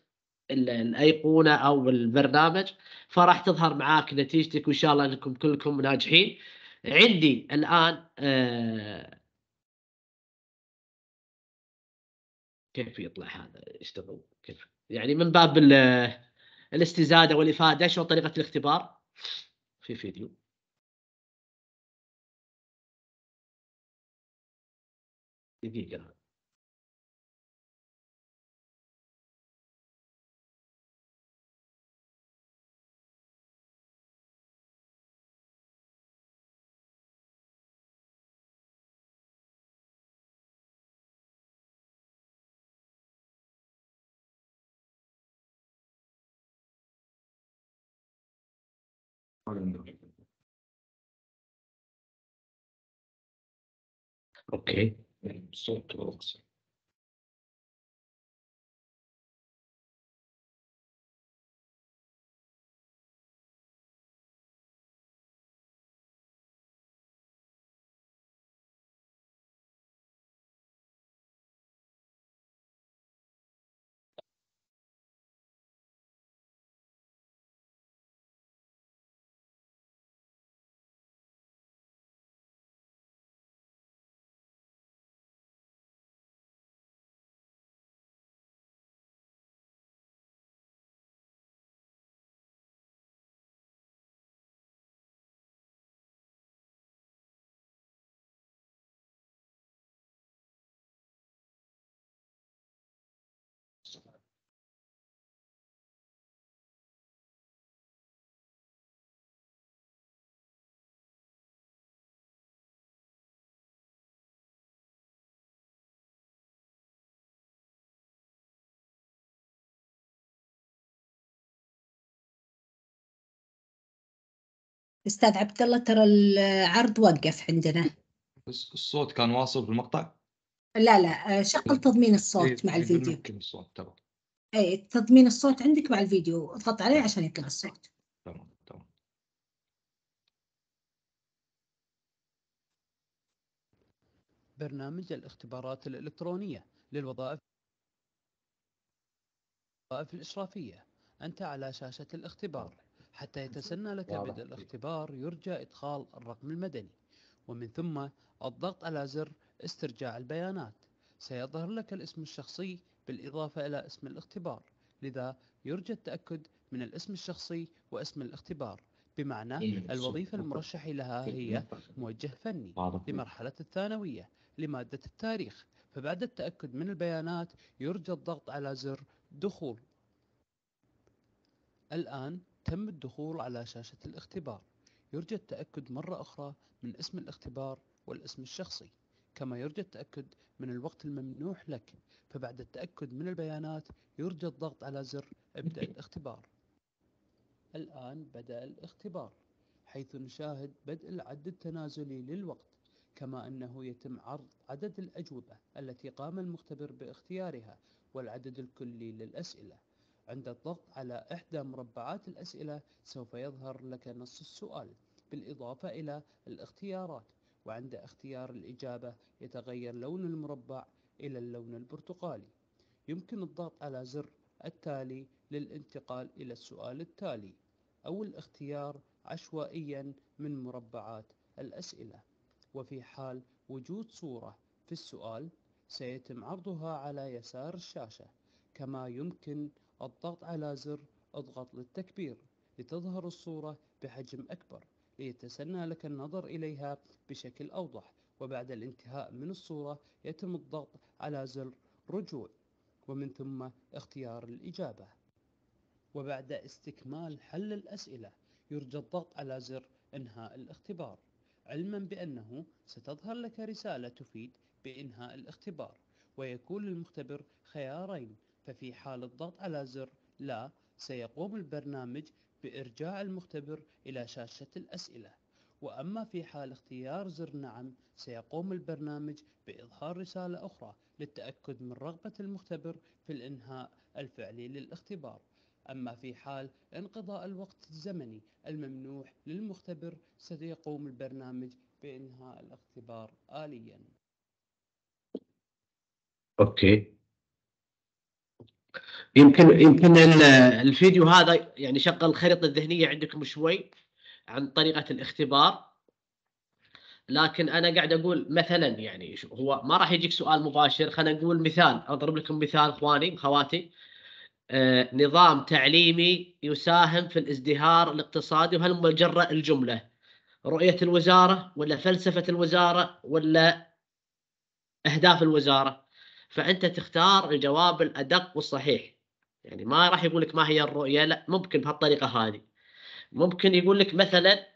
الايقونه او البرنامج فراح تظهر معاك نتيجتك وان شاء الله انكم كلكم ناجحين عندي الان آه، كيف يطلع هذا يشتغل كيف يعني من باب الاستزاده والافاده شو طريقه الاختبار في فيديو دقيقه Okay. So close. استاذ عبد الله ترى العرض وقف عندنا الصوت كان واصل في المقطع لا لا آه، شغل إيه، تضمين الصوت إيه، مع إيه، الفيديو الصوت اي تضمين الصوت عندك مع الفيديو اضغط عليه عشان يطلع الصوت تمام تمام برنامج الاختبارات الالكترونيه للوظائف الوظائف الاشرافيه انت على شاشه الاختبار حتى يتسنى لك بدء الاختبار يرجى إدخال الرقم المدني ومن ثم الضغط على زر استرجاع البيانات سيظهر لك الاسم الشخصي بالإضافة إلى اسم الاختبار لذا يرجى التأكد من الاسم الشخصي واسم الاختبار بمعنى إيه، الوظيفة المرشح لها إيه، هي موجه فني لمرحلة الثانوية لمادة التاريخ فبعد التأكد من البيانات يرجى الضغط على زر دخول الآن تم الدخول على شاشة الاختبار يرجى التأكد مرة أخرى من اسم الاختبار والاسم الشخصي كما يرجى التأكد من الوقت الممنوح لك فبعد التأكد من البيانات يرجى الضغط على زر ابدأ [LAUGHS] الاختبار الآن بدأ الاختبار حيث نشاهد بدء العد التنازلي للوقت كما أنه يتم عرض عدد الأجوبة التي قام المختبر باختيارها والعدد الكلي للأسئلة عند الضغط على إحدى مربعات الأسئلة سوف يظهر لك نص السؤال بالإضافة إلى الاختيارات وعند اختيار الإجابة يتغير لون المربع إلى اللون البرتقالي يمكن الضغط على زر التالي للانتقال إلى السؤال التالي أو الاختيار عشوائيا من مربعات الأسئلة وفي حال وجود صورة في السؤال سيتم عرضها على يسار الشاشة كما يمكن الضغط على زر اضغط للتكبير لتظهر الصورة بحجم أكبر ليتسنى لك النظر إليها بشكل أوضح وبعد الانتهاء من الصورة يتم الضغط على زر رجوع ومن ثم اختيار الإجابة وبعد استكمال حل الأسئلة يرجى الضغط على زر إنهاء الاختبار علما بأنه ستظهر لك رسالة تفيد بإنهاء الاختبار ويكون للمختبر خيارين ففي حال الضغط على زر لا سيقوم البرنامج بإرجاع المختبر إلى شاشة الأسئلة وأما في حال اختيار زر نعم سيقوم البرنامج بإظهار رسالة أخرى للتأكد من رغبة المختبر في الإنهاء الفعلي للاختبار أما في حال انقضاء الوقت الزمني الممنوح للمختبر سيقوم البرنامج بإنهاء الاختبار آليا أوكي يمكن يمكن الفيديو هذا يعني شغل الخريطه الذهنيه عندكم شوي عن طريقه الاختبار لكن انا قاعد اقول مثلا يعني هو ما راح يجيك سؤال مباشر خلينا نقول مثال اضرب لكم مثال اخواني اخواتي آه، نظام تعليمي يساهم في الازدهار الاقتصادي وهل مجرد الجمله رؤيه الوزاره ولا فلسفه الوزاره ولا اهداف الوزاره فانت تختار الجواب الادق والصحيح يعني ما راح يقول لك ما هي الرؤيه لا ممكن بهالطريقه هذه ممكن يقول لك مثلا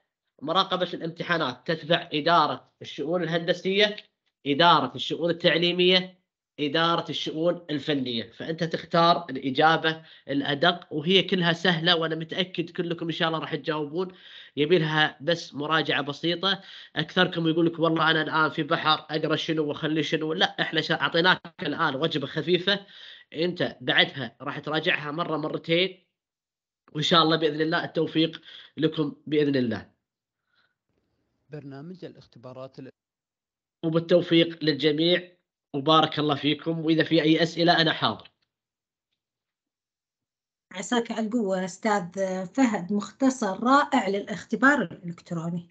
مراقبه الامتحانات تتبع اداره الشؤون الهندسيه اداره الشؤون التعليميه اداره الشؤون الفنيه فانت تختار الاجابه الادق وهي كلها سهله وانا متاكد كلكم ان شاء الله راح تجاوبون يبي لها بس مراجعه بسيطه اكثركم يقول لك والله انا الان في بحر اقرا شنو واخلي شنو لا احنا اعطيناك الان وجبه خفيفه انت بعدها راح تراجعها مره مرتين وان شاء الله باذن الله التوفيق لكم باذن الله. برنامج الاختبارات ال... وبالتوفيق للجميع وبارك الله فيكم واذا في اي اسئله انا حاضر. عساك على القوة أستاذ فهد مختصر رائع للاختبار الإلكتروني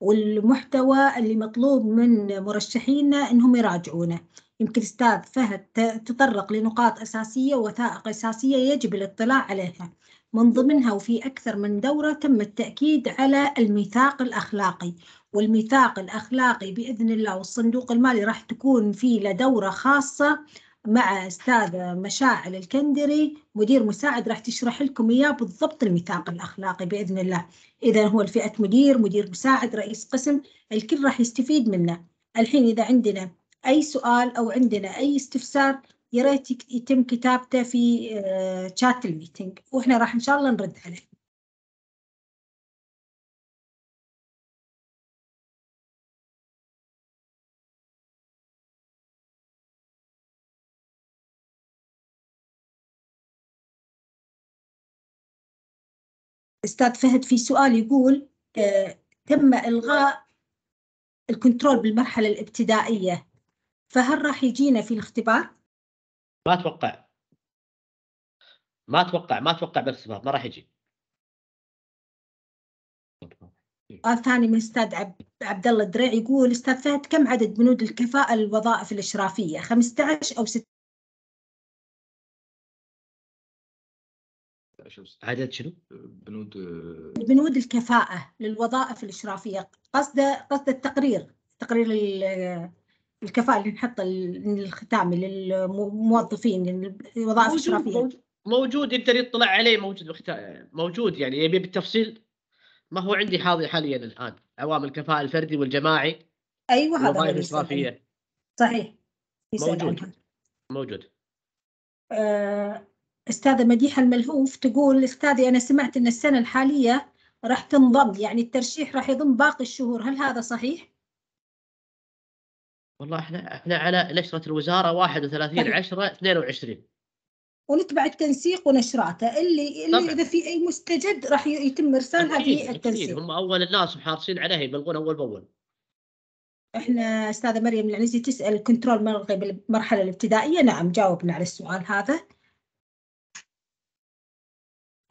والمحتوى اللي مطلوب من مرشحينا أنهم يراجعونه يمكن أستاذ فهد تطرق لنقاط أساسية وثائق أساسية يجب الاطلاع عليها من ضمنها وفي أكثر من دورة تم التأكيد على الميثاق الأخلاقي والميثاق الأخلاقي بإذن الله والصندوق المالي راح تكون في لدورة خاصة مع أستاذ مشاعل الكندري مدير مساعد راح تشرح لكم إياه بالضبط الميثاق الأخلاقي بإذن الله إذا هو الفئة مدير مدير مساعد رئيس قسم الكل راح يستفيد منه الحين إذا عندنا أي سؤال أو عندنا أي استفسار يا ريت يتم كتابته في شات آه، الميتنج وإحنا راح إن شاء الله نرد عليه استاذ فهد في سؤال يقول آه، تم الغاء الكنترول بالمرحله الابتدائيه فهل راح يجينا في الاختبار؟ ما اتوقع ما اتوقع ما اتوقع بالاختبار ما راح يجي سؤال ثاني من استاذ عبد الله الدريع يقول استاذ فهد كم عدد بنود الكفاءة للوظائف الاشرافية 15 او 6 عدد شنو؟ بنود آه، بنود الكفاءة للوظائف الاشرافية قصد قصد التقرير تقرير الكفاءة اللي نحط الختامي للموظفين الوظائف الاشرافية موجود, موجود يقدر يطلع عليه موجود موجود يعني يبي بالتفصيل ما هو عندي حاضر حاليا الان عوامل الكفاءة الفردي والجماعي ايوه هذا الوظائف الاشرافية صحيح موجود عنها. موجود آه، استاذة مديحة الملهوف تقول استاذي انا سمعت ان السنة الحالية راح تنضم يعني الترشيح راح يضم باقي الشهور هل هذا صحيح؟ والله احنا احنا على نشره الوزاره 31 10 22 ونتبع التنسيق ونشراته اللي اللي طبعا. اذا في اي مستجد راح يتم ارسالها في التنسيق هم اول الناس وحارسين عليها يبلغون اول باول احنا استاذه مريم العنزي تسال كنترول ملغي بالمرحله الابتدائيه نعم جاوبنا على السؤال هذا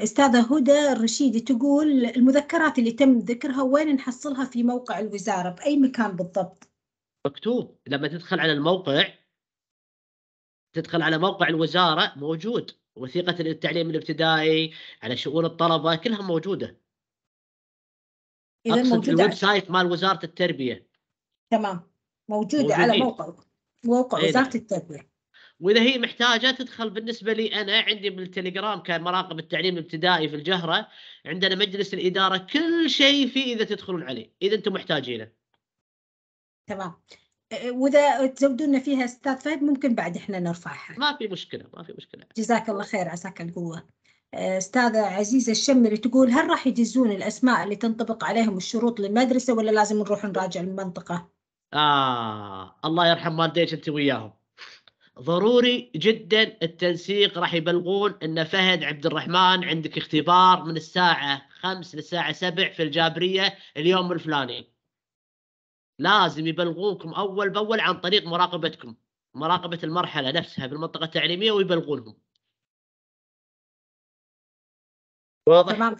استاذه هدى الرشيدي تقول المذكرات اللي تم ذكرها وين نحصلها في موقع الوزاره باي مكان بالضبط مكتوب لما تدخل على الموقع تدخل على موقع الوزاره موجود وثيقه التعليم الابتدائي على شؤون الطلبه كلها موجوده اذا موجوده الويب سايت مال وزاره التربيه تمام موجوده موجودين. على موقع موقع إيه. وزاره نعم. التربيه واذا هي محتاجه تدخل بالنسبه لي انا عندي بالتليجرام كان مراقب التعليم الابتدائي في الجهره عندنا مجلس الاداره كل شيء فيه اذا تدخلون عليه اذا انتم محتاجينه تمام واذا تزودونا فيها استاذ فهد ممكن بعد احنا نرفعها ما في مشكله ما في مشكله جزاك الله خير عساك القوه استاذه عزيزه الشمري تقول هل راح يجزون الاسماء اللي تنطبق عليهم الشروط للمدرسه ولا لازم نروح نراجع المنطقه؟ اه الله يرحم والديك انت وياهم ضروري جدا التنسيق راح يبلغون ان فهد عبد الرحمن عندك اختبار من الساعه 5 للساعه 7 في الجابريه اليوم الفلاني لازم يبلغونكم اول باول عن طريق مراقبتكم مراقبه المرحله نفسها في المنطقه التعليميه ويبلغونهم واضح تمام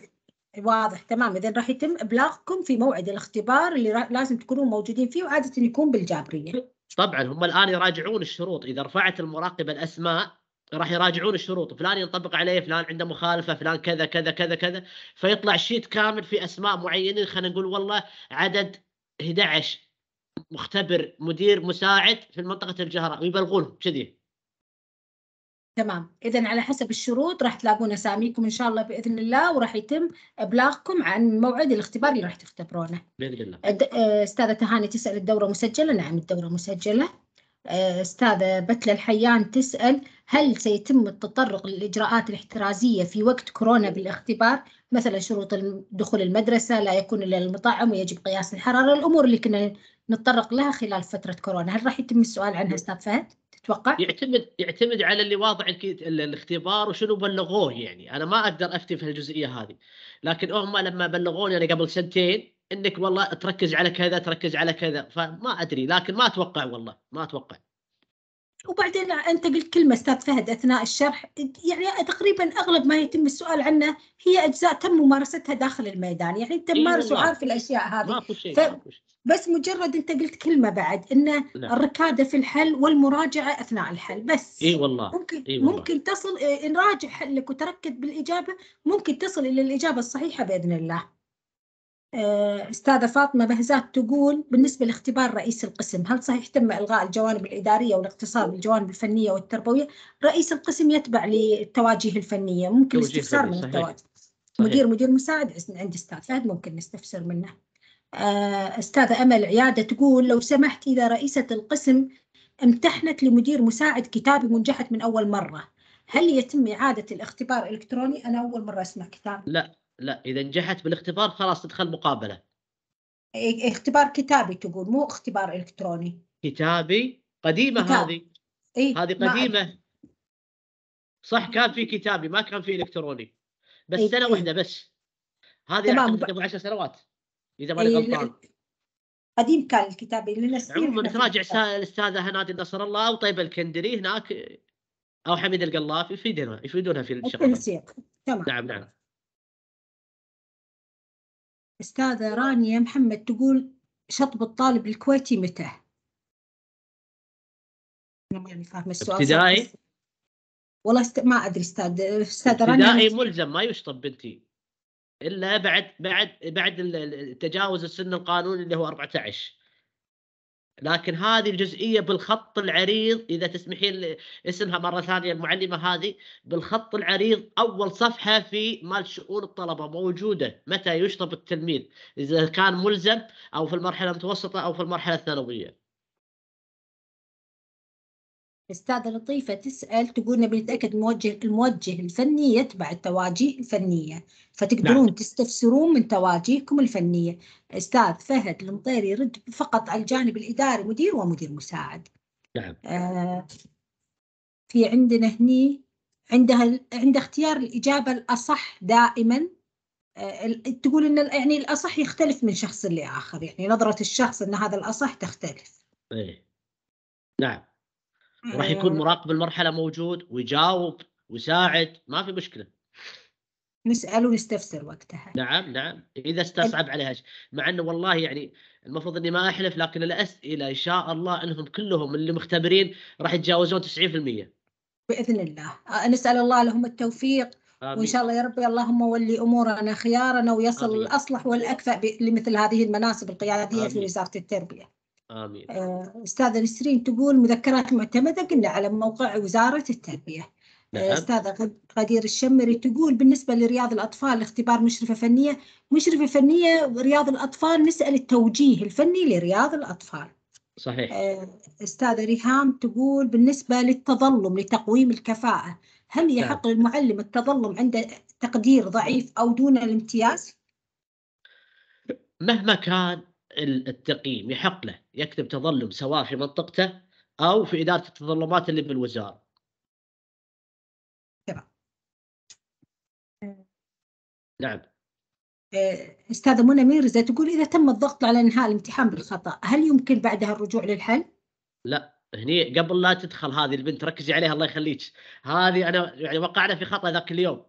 واضح تمام اذا راح يتم ابلاغكم في موعد الاختبار اللي لازم تكونوا موجودين فيه وعاده يكون بالجابريه طبعا هم الان يراجعون الشروط اذا رفعت المراقبه الاسماء راح يراجعون الشروط فلان ينطبق عليه فلان عنده مخالفه فلان كذا كذا كذا كذا فيطلع شيت كامل في اسماء معينين خلينا نقول والله عدد 11 مختبر مدير مساعد في منطقه الجهراء ويبلغونهم كذي تمام اذا على حسب الشروط راح تلاقون اساميكم ان شاء الله باذن الله وراح يتم ابلاغكم عن موعد الاختبار اللي راح تختبرونه باذن الله استاذه تهاني تسال الدوره مسجله نعم الدوره مسجله أستاذة بتلى الحيان تسأل هل سيتم التطرق للإجراءات الاحترازية في وقت كورونا بالاختبار مثلا شروط دخول المدرسة لا يكون إلا المطاعم ويجب قياس الحرارة الأمور اللي كنا نتطرق لها خلال فترة كورونا هل راح يتم السؤال عنها أستاذ فهد؟ تتوقع؟ يعتمد يعتمد على اللي واضع الاختبار وشنو بلغوه يعني انا ما اقدر افتي في الجزئيه هذه لكن هم لما بلغوني انا قبل سنتين انك والله تركز على كذا تركز على كذا فما ادري لكن ما اتوقع والله ما اتوقع وبعدين انت قلت كلمه استاذ فهد اثناء الشرح يعني تقريبا اغلب ما يتم السؤال عنه هي اجزاء تم ممارستها داخل الميدان يعني انت ممارس إيه، وعارف الاشياء هذه ما شيء ف... ماكو شيء بس مجرد انت قلت كلمه بعد ان لا. نعم. الركاده في الحل والمراجعه اثناء الحل بس اي والله ممكن إيه والله. ممكن تصل نراجع حلك وتركز بالاجابه ممكن تصل الى الاجابه الصحيحه باذن الله آه، أستاذة فاطمة بهزات تقول بالنسبة لاختبار رئيس القسم هل صحيح تم إلغاء الجوانب الإدارية والاقتصاد بالجوانب الفنية والتربوية رئيس القسم يتبع للتواجه الفنية ممكن الاستفسار من التواجه مدير مدير مساعد عند أستاذ فهد ممكن نستفسر منه آه، أستاذة أمل عيادة تقول لو سمحت إذا رئيسة القسم امتحنت لمدير مساعد كتابي منجحت من أول مرة هل يتم إعادة الاختبار الإلكتروني؟ أنا أول مرة أسمع كتاب لا لا اذا نجحت بالاختبار خلاص تدخل مقابله اختبار كتابي تقول مو اختبار الكتروني كتابي قديمه كتاب. هذه إيه؟ هذه قديمه صح كان في كتابي ما كان في الكتروني بس إيه؟ سنه واحده بس هذه تمام قبل عشر سنوات اذا ماني إيه غلطان قديم كان الكتابي للناس عموما تراجع الاستاذه هنادي نصر الله او طيب الكندري هناك او حميد القلافي يفيدنا يفيدونها في الشغل التنسيق تمام نعم نعم أستاذة رانيا محمد تقول شطب الطالب الكويتي متى؟ يعني فاهمة السؤال ابتدائي؟ والله است... ما أدري أستاذ أستاذة رانيا ابتدائي ملزم ما يشطب بنتي إلا بعد بعد بعد تجاوز السن القانوني اللي هو 14 لكن هذه الجزئيه بالخط العريض اذا تسمحين اسمها مره ثانيه المعلمه هذه بالخط العريض اول صفحه في مال شؤون الطلبه موجوده متى يشطب التلميذ اذا كان ملزم او في المرحله المتوسطه او في المرحله الثانويه. استاذة لطيفة تسأل تقول نبي نتأكد موجه الموجه الفني يتبع التواجيه الفنية فتقدرون نعم. تستفسرون من تواجيهكم الفنية استاذ فهد المطيري يرد فقط على الجانب الإداري مدير ومدير مساعد نعم آه في عندنا هني عندها عند اختيار الإجابة الأصح دائما آه تقول ان يعني الاصح يختلف من شخص لاخر يعني نظره الشخص ان هذا الاصح تختلف. ايه نعم. إمم، وراح يكون إمم. مراقب المرحله موجود ويجاوب ويساعد ما في مشكله نسال ونستفسر وقتها نعم نعم اذا استصعب عليها مع انه والله يعني المفروض اني ما احلف لكن الاسئله ان شاء الله انهم كلهم اللي مختبرين راح يتجاوزون 90% باذن الله آه، نسال الله لهم التوفيق آمين. وان شاء الله يا ربي اللهم ولي امورنا خيارنا ويصل آمين. الاصلح والاكفأ لمثل هذه المناصب القياديه آمين. في وزاره التربيه امين آه، استاذه نسرين تقول مذكرات معتمده قلنا على موقع وزاره التربيه آه، نعم. استاذه غدير الشمري تقول بالنسبه لرياض الاطفال اختبار مشرفه فنيه مشرفه فنيه رياض الاطفال نسال التوجيه الفني لرياض الاطفال صحيح آه، استاذه ريهام تقول بالنسبه للتظلم لتقويم الكفاءه هل يحق نعم. للمعلم التظلم عند تقدير ضعيف او دون الامتياز مهما كان التقييم يحق له يكتب تظلم سواء في منطقته أو في إدارة التظلمات اللي بالوزارة نعم آه، استاذه منى ميرزا تقول اذا تم الضغط على انهاء الامتحان بالخطا هل يمكن بعدها الرجوع للحل؟ لا هني قبل لا تدخل هذه البنت ركزي عليها الله يخليك هذه انا يعني وقعنا في خطا ذاك اليوم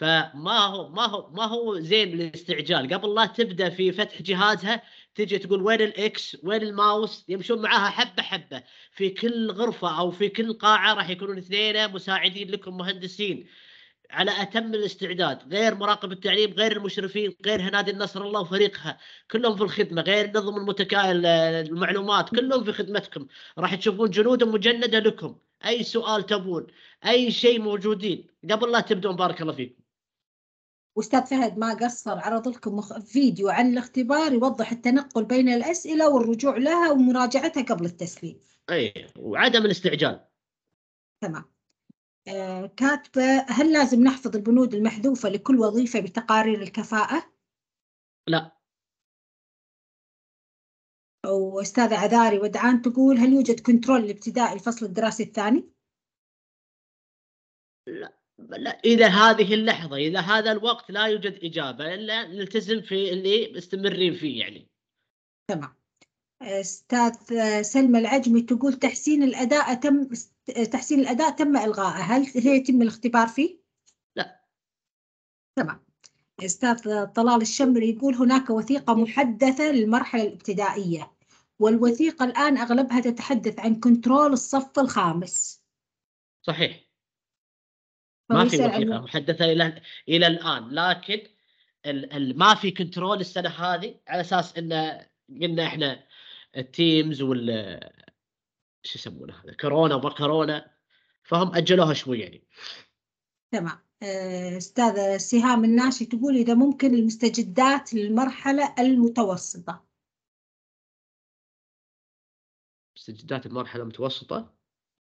فما هو ما هو ما هو زين الاستعجال قبل لا تبدا في فتح جهازها تجي تقول وين الاكس وين الماوس يمشون معاها حبه حبه في كل غرفه او في كل قاعه راح يكونون اثنين مساعدين لكم مهندسين على اتم الاستعداد غير مراقب التعليم غير المشرفين غير نادي النصر الله وفريقها كلهم في الخدمه غير نظم المتكائل المعلومات كلهم في خدمتكم راح تشوفون جنود مجنده لكم اي سؤال تبون اي شيء موجودين قبل لا تبدون بارك الله فيكم واستاذ فهد ما قصر عرض لكم فيديو عن الاختبار يوضح التنقل بين الاسئله والرجوع لها ومراجعتها قبل التسليم. اي وعدم الاستعجال. تمام. آه كاتبه هل لازم نحفظ البنود المحذوفه لكل وظيفه بتقارير الكفاءه؟ لا. واستاذه عذاري ودعان تقول هل يوجد كنترول لابتداء الفصل الدراسي الثاني؟ لا الى هذه اللحظه الى هذا الوقت لا يوجد اجابه الا نلتزم في اللي مستمرين فيه يعني. تمام. استاذ سلمى العجمي تقول تحسين الاداء تم تحسين الاداء تم الغائه، هل سيتم الاختبار فيه؟ لا. تمام. استاذ طلال الشمري يقول هناك وثيقه محدثه للمرحله الابتدائيه والوثيقه الان اغلبها تتحدث عن كنترول الصف الخامس. صحيح. ما في وثيقه محدثه الى الى الان لكن ال ال ما في كنترول السنه هذه على اساس انه قلنا احنا التيمز وال شو يسمونه هذا كورونا وما كورونا فهم اجلوها شوي يعني تمام آه، استاذة سهام الناشي تقول اذا ممكن المستجدات للمرحله المتوسطه مستجدات المرحله المتوسطه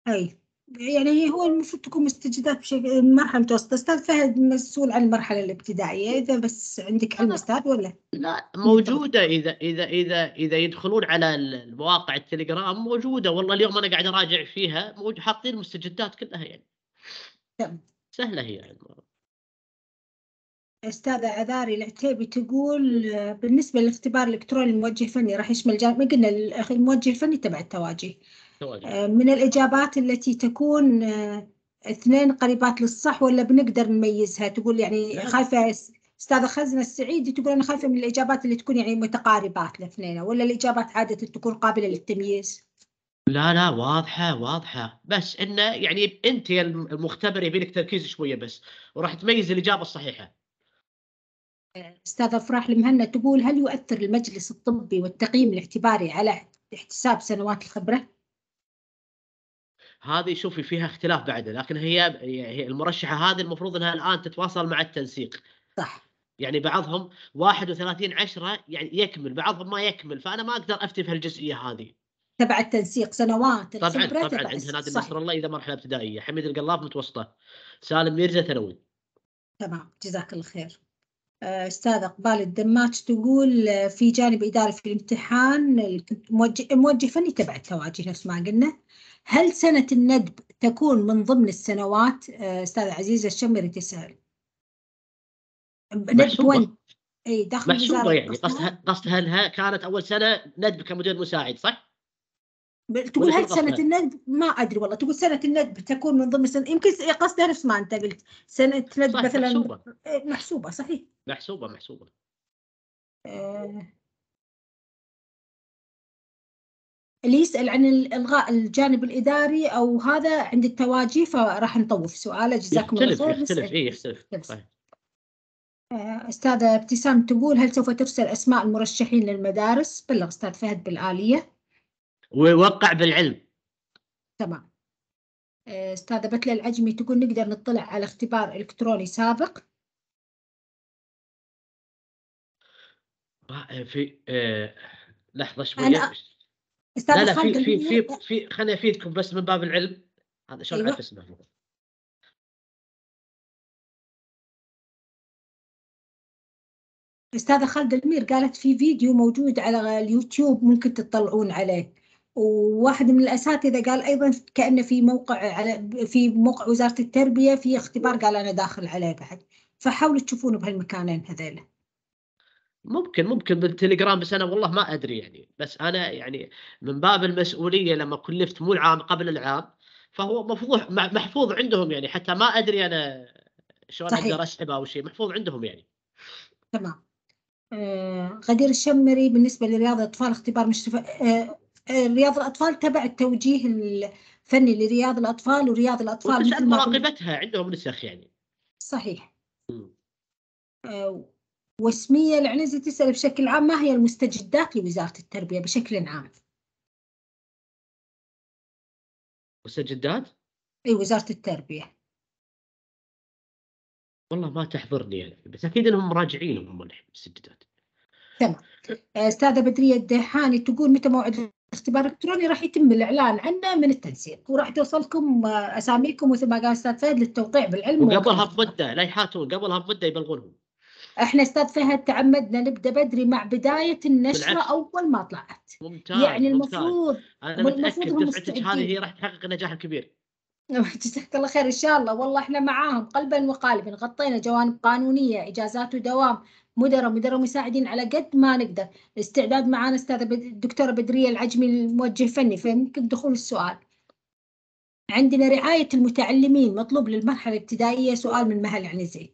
اي يعني هو المفروض تكون مستجدات بشكل مرحله متوسطه استاذ فهد مسؤول عن المرحله الابتدائيه اذا بس عندك علم استاذ ولا لا موجوده اذا اذا اذا اذا يدخلون على المواقع التليجرام موجوده والله اليوم انا قاعد اراجع فيها حاطين المستجدات كلها يعني سهله هي يعني. استاذة عذاري العتيبي تقول بالنسبة للاختبار الالكتروني الموجه الفني راح يشمل جانب ما قلنا الموجه الفني تبع التواجه آه، من الإجابات التي تكون آه، اثنين قريبات للصح ولا بنقدر نميزها تقول يعني خايفة استاذه خزنه السعيدي تقول انا خايفه من الاجابات اللي تكون يعني متقاربات الاثنين ولا الاجابات عاده تكون قابله للتمييز؟ لا لا واضحه واضحه بس انه يعني انت يا المختبر يبي لك تركيز شويه بس وراح تميز الاجابه الصحيحه. استاذه فرح المهنا تقول هل يؤثر المجلس الطبي والتقييم الاعتباري على احتساب سنوات الخبره؟ هذه شوفي فيها اختلاف بعده لكن هي المرشحه هذه المفروض انها الان تتواصل مع التنسيق صح يعني بعضهم 31 10 يعني يكمل بعضهم ما يكمل فانا ما اقدر افتي في الجزئيه هذه تبع التنسيق سنوات طبعا طبعا عندها نادي نصر الله اذا مرحله ابتدائيه حميد القلاف متوسطه سالم ميرزا ثانوي تمام جزاك الله خير آه، استاذ اقبال الدماج تقول آه، في جانب اداري في الامتحان موجه, موجه فني تبع التواجه نفس ما قلنا هل سنة الندب تكون من ضمن السنوات آه، أستاذ عزيز الشمري تسأل ندب اي دخل محسوبة يعني قصدها قصدها انها كانت اول سنة ندب كمدير مساعد صح؟ تقول هل سنة الندب ما ادري والله تقول سنة الندب تكون من ضمن سنة يمكن قصدها نفس ما انت قلت سنة ندب مثلا محسوبة. محسوبة صحيح محسوبة محسوبة أه اللي يسأل عن الغاء الجانب الاداري او هذا عند التواجي فراح نطوف سؤاله جزاكم الله خير يختلف إيه، يختلف اي طيب. يختلف آه، استاذه ابتسام تقول هل سوف ترسل اسماء المرشحين للمدارس؟ بلغ استاذ فهد بالاليه ووقع بالعلم تمام آه، استاذه بتلى العجمي تقول نقدر نطلع على اختبار الكتروني سابق في آه، لحظه شويه لا لا في في في في خليني افيدكم بس من باب العلم هذا شلون اعرف أيوه. اسمه استاذه خالد المير قالت في فيديو موجود على اليوتيوب ممكن تطلعون عليه وواحد من الأساتذة قال أيضا كأنه في موقع على في موقع وزارة التربية في اختبار قال أنا داخل عليه بعد فحاولوا تشوفونه بهالمكانين هذيلا ممكن ممكن بالتليجرام بس انا والله ما ادري يعني بس انا يعني من باب المسؤوليه لما كلفت مو العام قبل العام فهو مفضوح محفوظ عندهم يعني حتى ما ادري انا شلون اقدر اسحبه او شيء محفوظ عندهم يعني تمام آه، غدير الشمري بالنسبه لرياض الاطفال اختبار مشرف آه، آه، رياض الاطفال تبع التوجيه الفني لرياض الاطفال ورياض الاطفال مثل مراقبتها عندهم نسخ يعني صحيح وسمية العنزي تسأل بشكل عام ما هي المستجدات لوزارة التربية بشكل عام؟ مستجدات؟ اي وزارة التربية والله ما تحضرني يعني بس اكيد انهم مراجعين هم المستجدات تمام استاذة بدرية الدحاني تقول متى موعد الاختبار الالكتروني راح يتم الاعلان عنه من التنسيق وراح توصلكم اساميكم مثل ما قال استاذ فهد للتوقيع بالعلم وقبلها بمده لا يحاتون قبلها بمده يبلغونهم احنا استاذ فهد تعمدنا نبدا بدري مع بدايه النشره بالعكس. اول ما طلعت ممتاز يعني المفروض المفروض انا متاكد دفعتك هذه هي راح تحقق نجاح كبير [LAUGHS] جزاك الله خير ان شاء الله والله احنا معاهم قلبا وقالبا غطينا جوانب قانونيه اجازات ودوام مدراء مدراء مساعدين على قد ما نقدر استعداد معانا استاذه الدكتوره بدريه العجمي الموجه فني فيمكن دخول السؤال عندنا رعايه المتعلمين مطلوب للمرحله الابتدائيه سؤال من مهل عنزي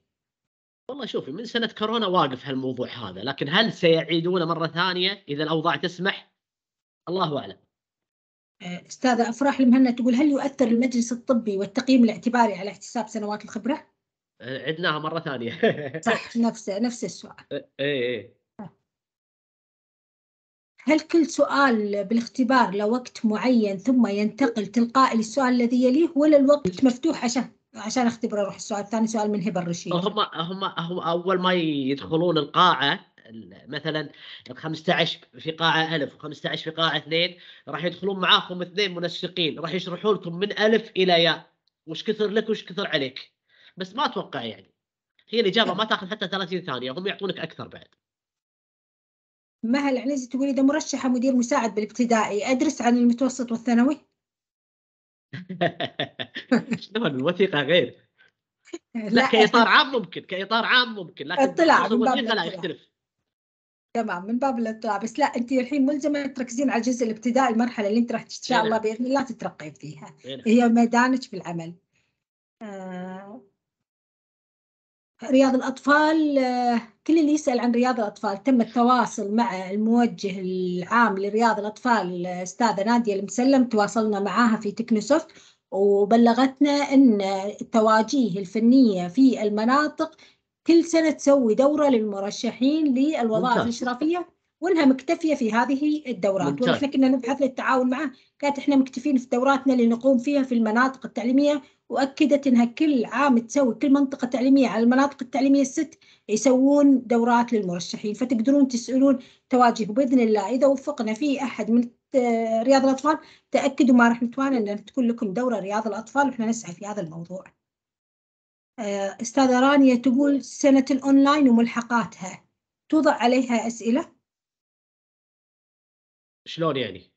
والله شوفي من سنه كورونا واقف هالموضوع هذا لكن هل سيعيدونه مره ثانيه اذا الاوضاع تسمح الله اعلم آه، استاذه افراح المهنه تقول هل يؤثر المجلس الطبي والتقييم الاعتباري على احتساب سنوات الخبره آه، عدناها مره ثانيه [LAUGHS] صح نفس نفس السؤال اي آه، اي إيه. هل كل سؤال بالاختبار لوقت معين ثم ينتقل تلقائي للسؤال الذي يليه ولا الوقت مفتوح عشان عشان اختبر اروح السؤال الثاني سؤال من هبه الرشيد هم هم هم اول ما يدخلون القاعه مثلا ال 15 في قاعه الف و15 في قاعه اثنين راح يدخلون معاكم اثنين منسقين راح يشرحوا لكم من الف الى ياء وش كثر لك وش كثر عليك بس ما اتوقع يعني هي الاجابه ما تاخذ حتى 30 ثانيه هم يعطونك اكثر بعد مها العنزي تقول اذا مرشحه مدير مساعد بالابتدائي ادرس عن المتوسط والثانوي؟ [LAUGHS] شلون الوثيقه غير [LAUGHS] لا, كاطار عام ممكن كاطار عام ممكن لكن اطلاع الوثيقه لا يختلف تمام من باب الاطلاع بس لا انت الحين ملزمه تركزين على الجزء الابتدائي المرحله اللي انت راح ان شاء الله باذن الله تترقين فيها هي ميدانك في العمل آه رياض الأطفال آه، كل اللي يسأل عن رياض الأطفال تم التواصل مع الموجه العام لرياض الأطفال الأستاذة نادية المسلم تواصلنا معها في تكنوسوفت وبلغتنا أن التواجيه الفنية في المناطق كل سنة تسوي دورة للمرشحين للوظائف الإشرافية وانها مكتفيه في هذه الدورات ممتاز. كنا نبحث للتعاون معه كانت احنا مكتفين في دوراتنا اللي نقوم فيها في المناطق التعليميه واكدت انها كل عام تسوي كل منطقه تعليميه على المناطق التعليميه الست يسوون دورات للمرشحين فتقدرون تسالون تواجه باذن الله اذا وفقنا في احد من رياض الاطفال تاكدوا ما راح نتوانى ان تكون لكم دوره رياض الاطفال واحنا نسعى في هذا الموضوع. آه، استاذه رانيا تقول سنه الاونلاين وملحقاتها توضع عليها اسئله شلون يعني؟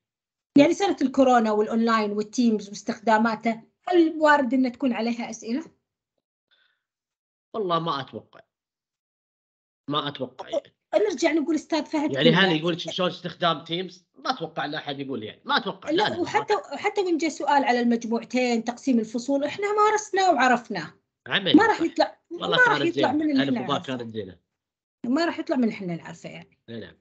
يعني سنة الكورونا والأونلاين والتيمز واستخداماته هل وارد أن تكون عليها أسئلة؟ والله ما أتوقع ما أتوقع يعني. نرجع نقول استاذ فهد يعني هل يقول شلون استخدام تيمز ما اتوقع ان احد يقول يعني ما اتوقع لا, لا وحتى لا. وحتى وان جاء سؤال على المجموعتين تقسيم الفصول احنا مارسناه وعرفناه عمل ما راح يطلع والله ما راح يطلع من اللي احنا ما ما راح يطلع من اللي احنا نعرفه يعني نعم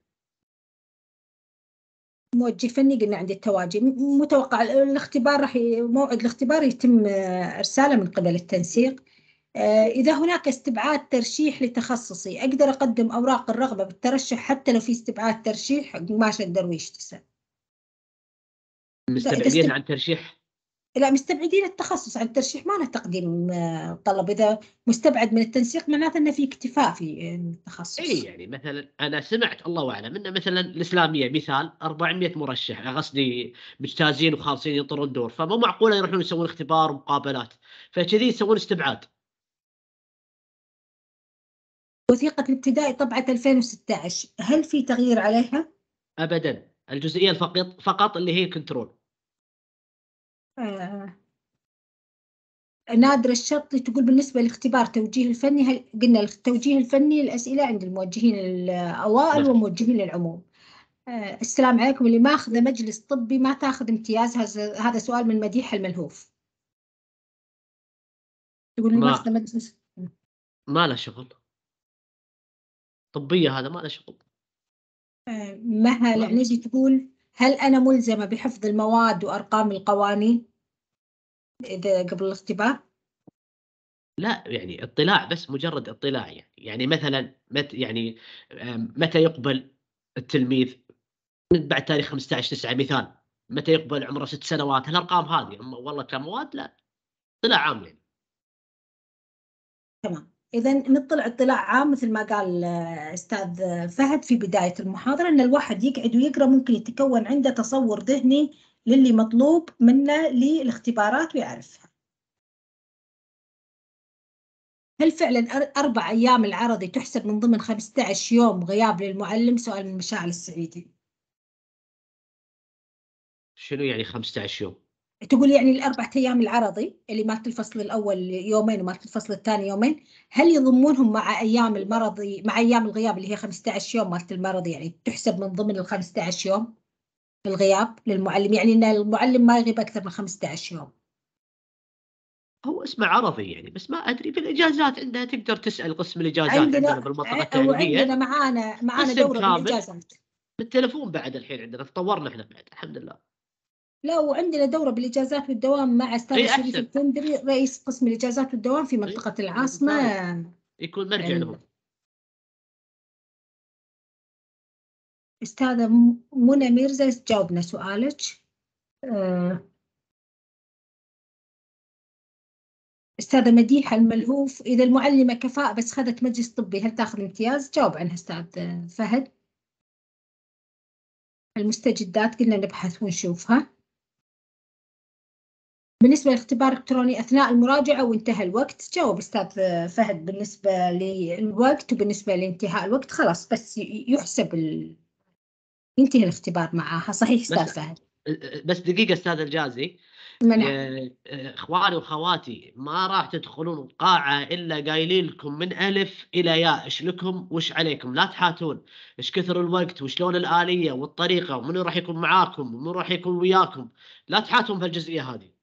موجه فني قلنا عندي التواجد متوقع الاختبار راح موعد الاختبار يتم آه، ارساله من قبل التنسيق آه، إذا هناك استبعاد ترشيح لتخصصي أقدر أقدم أوراق الرغبة بالترشح حتى لو في استبعاد ترشيح ماشي الدرويش تسأل مستبعدين عن ترشيح لا مستبعدين التخصص عن الترشيح ما له تقديم آه، طلب اذا مستبعد من التنسيق معناته انه في اكتفاء في آه، التخصص اي يعني مثلا انا سمعت الله اعلم انه مثلا الاسلاميه مثال 400 مرشح قصدي مجتازين وخالصين ينطرون دور فمو معقوله يروحون يسوون اختبار ومقابلات فكذي يسوون استبعاد وثيقة الابتدائي طبعة 2016 هل في تغيير عليها؟ ابدا الجزئية فقط فقط اللي هي كنترول آه، نادرة الشرطي تقول بالنسبة لاختبار توجيه الفني هل قلنا التوجيه الفني الأسئلة عند الموجهين الأوائل نعم. وموجهين العموم آه، السلام عليكم اللي ماخذة مجلس طبي ما تاخذ امتياز هذا سؤال من مديح الملهوف تقول اللي ما ماخذة مجلس ما له شغل طبية هذا ما له شغل آه، مها العنزي تقول هل أنا ملزمة بحفظ المواد وأرقام القوانين؟ إذا قبل الاختبار؟ لا يعني اطلاع بس مجرد اطلاع يعني يعني مثلا مت يعني متى يقبل التلميذ من بعد تاريخ 15 9 مثال متى يقبل عمره ست سنوات الارقام هذه والله كمواد لا اطلاع عام يعني تمام اذا نطلع اطلاع عام مثل ما قال آه، استاذ فهد في بدايه المحاضره ان الواحد يقعد ويقرا ممكن يتكون عنده تصور ذهني للي مطلوب منه للاختبارات ويعرفها هل فعلا أربع أيام العرضي تحسب من ضمن 15 يوم غياب للمعلم؟ سؤال من مشاعل السعيدي. شنو يعني 15 يوم؟ تقول يعني الأربع أيام العرضي اللي مالت الفصل الأول يومين ومالت الفصل الثاني يومين، هل يضمونهم مع أيام المرضي مع أيام الغياب اللي هي 15 يوم مالت المرضي يعني تحسب من ضمن ال 15 يوم؟ الغياب للمعلم يعني ان المعلم ما يغيب اكثر من 15 يوم هو اسمه عرضي يعني بس ما ادري في الاجازات عندنا تقدر تسال قسم الاجازات عندنا, عندنا بالمنطقه التعليميه عندنا معانا معانا دوره بالاجازات بالتلفون بعد الحين عندنا تطورنا احنا بعد الحمد لله لا وعندنا دوره بالاجازات والدوام مع استاذ شريف التندري رئيس قسم الاجازات والدوام في منطقه العاصمه يكون مرجع يعني لهم أستاذة منى ميرزا جاوبنا سؤالك أستاذة مديحة الملهوف إذا المعلمة كفاءة بس خذت مجلس طبي هل تاخذ امتياز؟ جاوب عنها أستاذ فهد المستجدات قلنا نبحث ونشوفها بالنسبة للاختبار الإلكتروني أثناء المراجعة وانتهى الوقت جاوب أستاذ فهد بالنسبة للوقت وبالنسبة لانتهاء الوقت خلاص بس يحسب ينتهي الاختبار معاها صحيح استاذ فهد بس دقيقه استاذ الجازي نعم. اخواني وخواتي ما راح تدخلون القاعه الا قايلين لكم من الف الى ياء ايش لكم وش عليكم لا تحاتون ايش كثر الوقت وشلون الاليه والطريقه ومن راح يكون معاكم ومن راح يكون وياكم لا تحاتون في الجزئيه هذه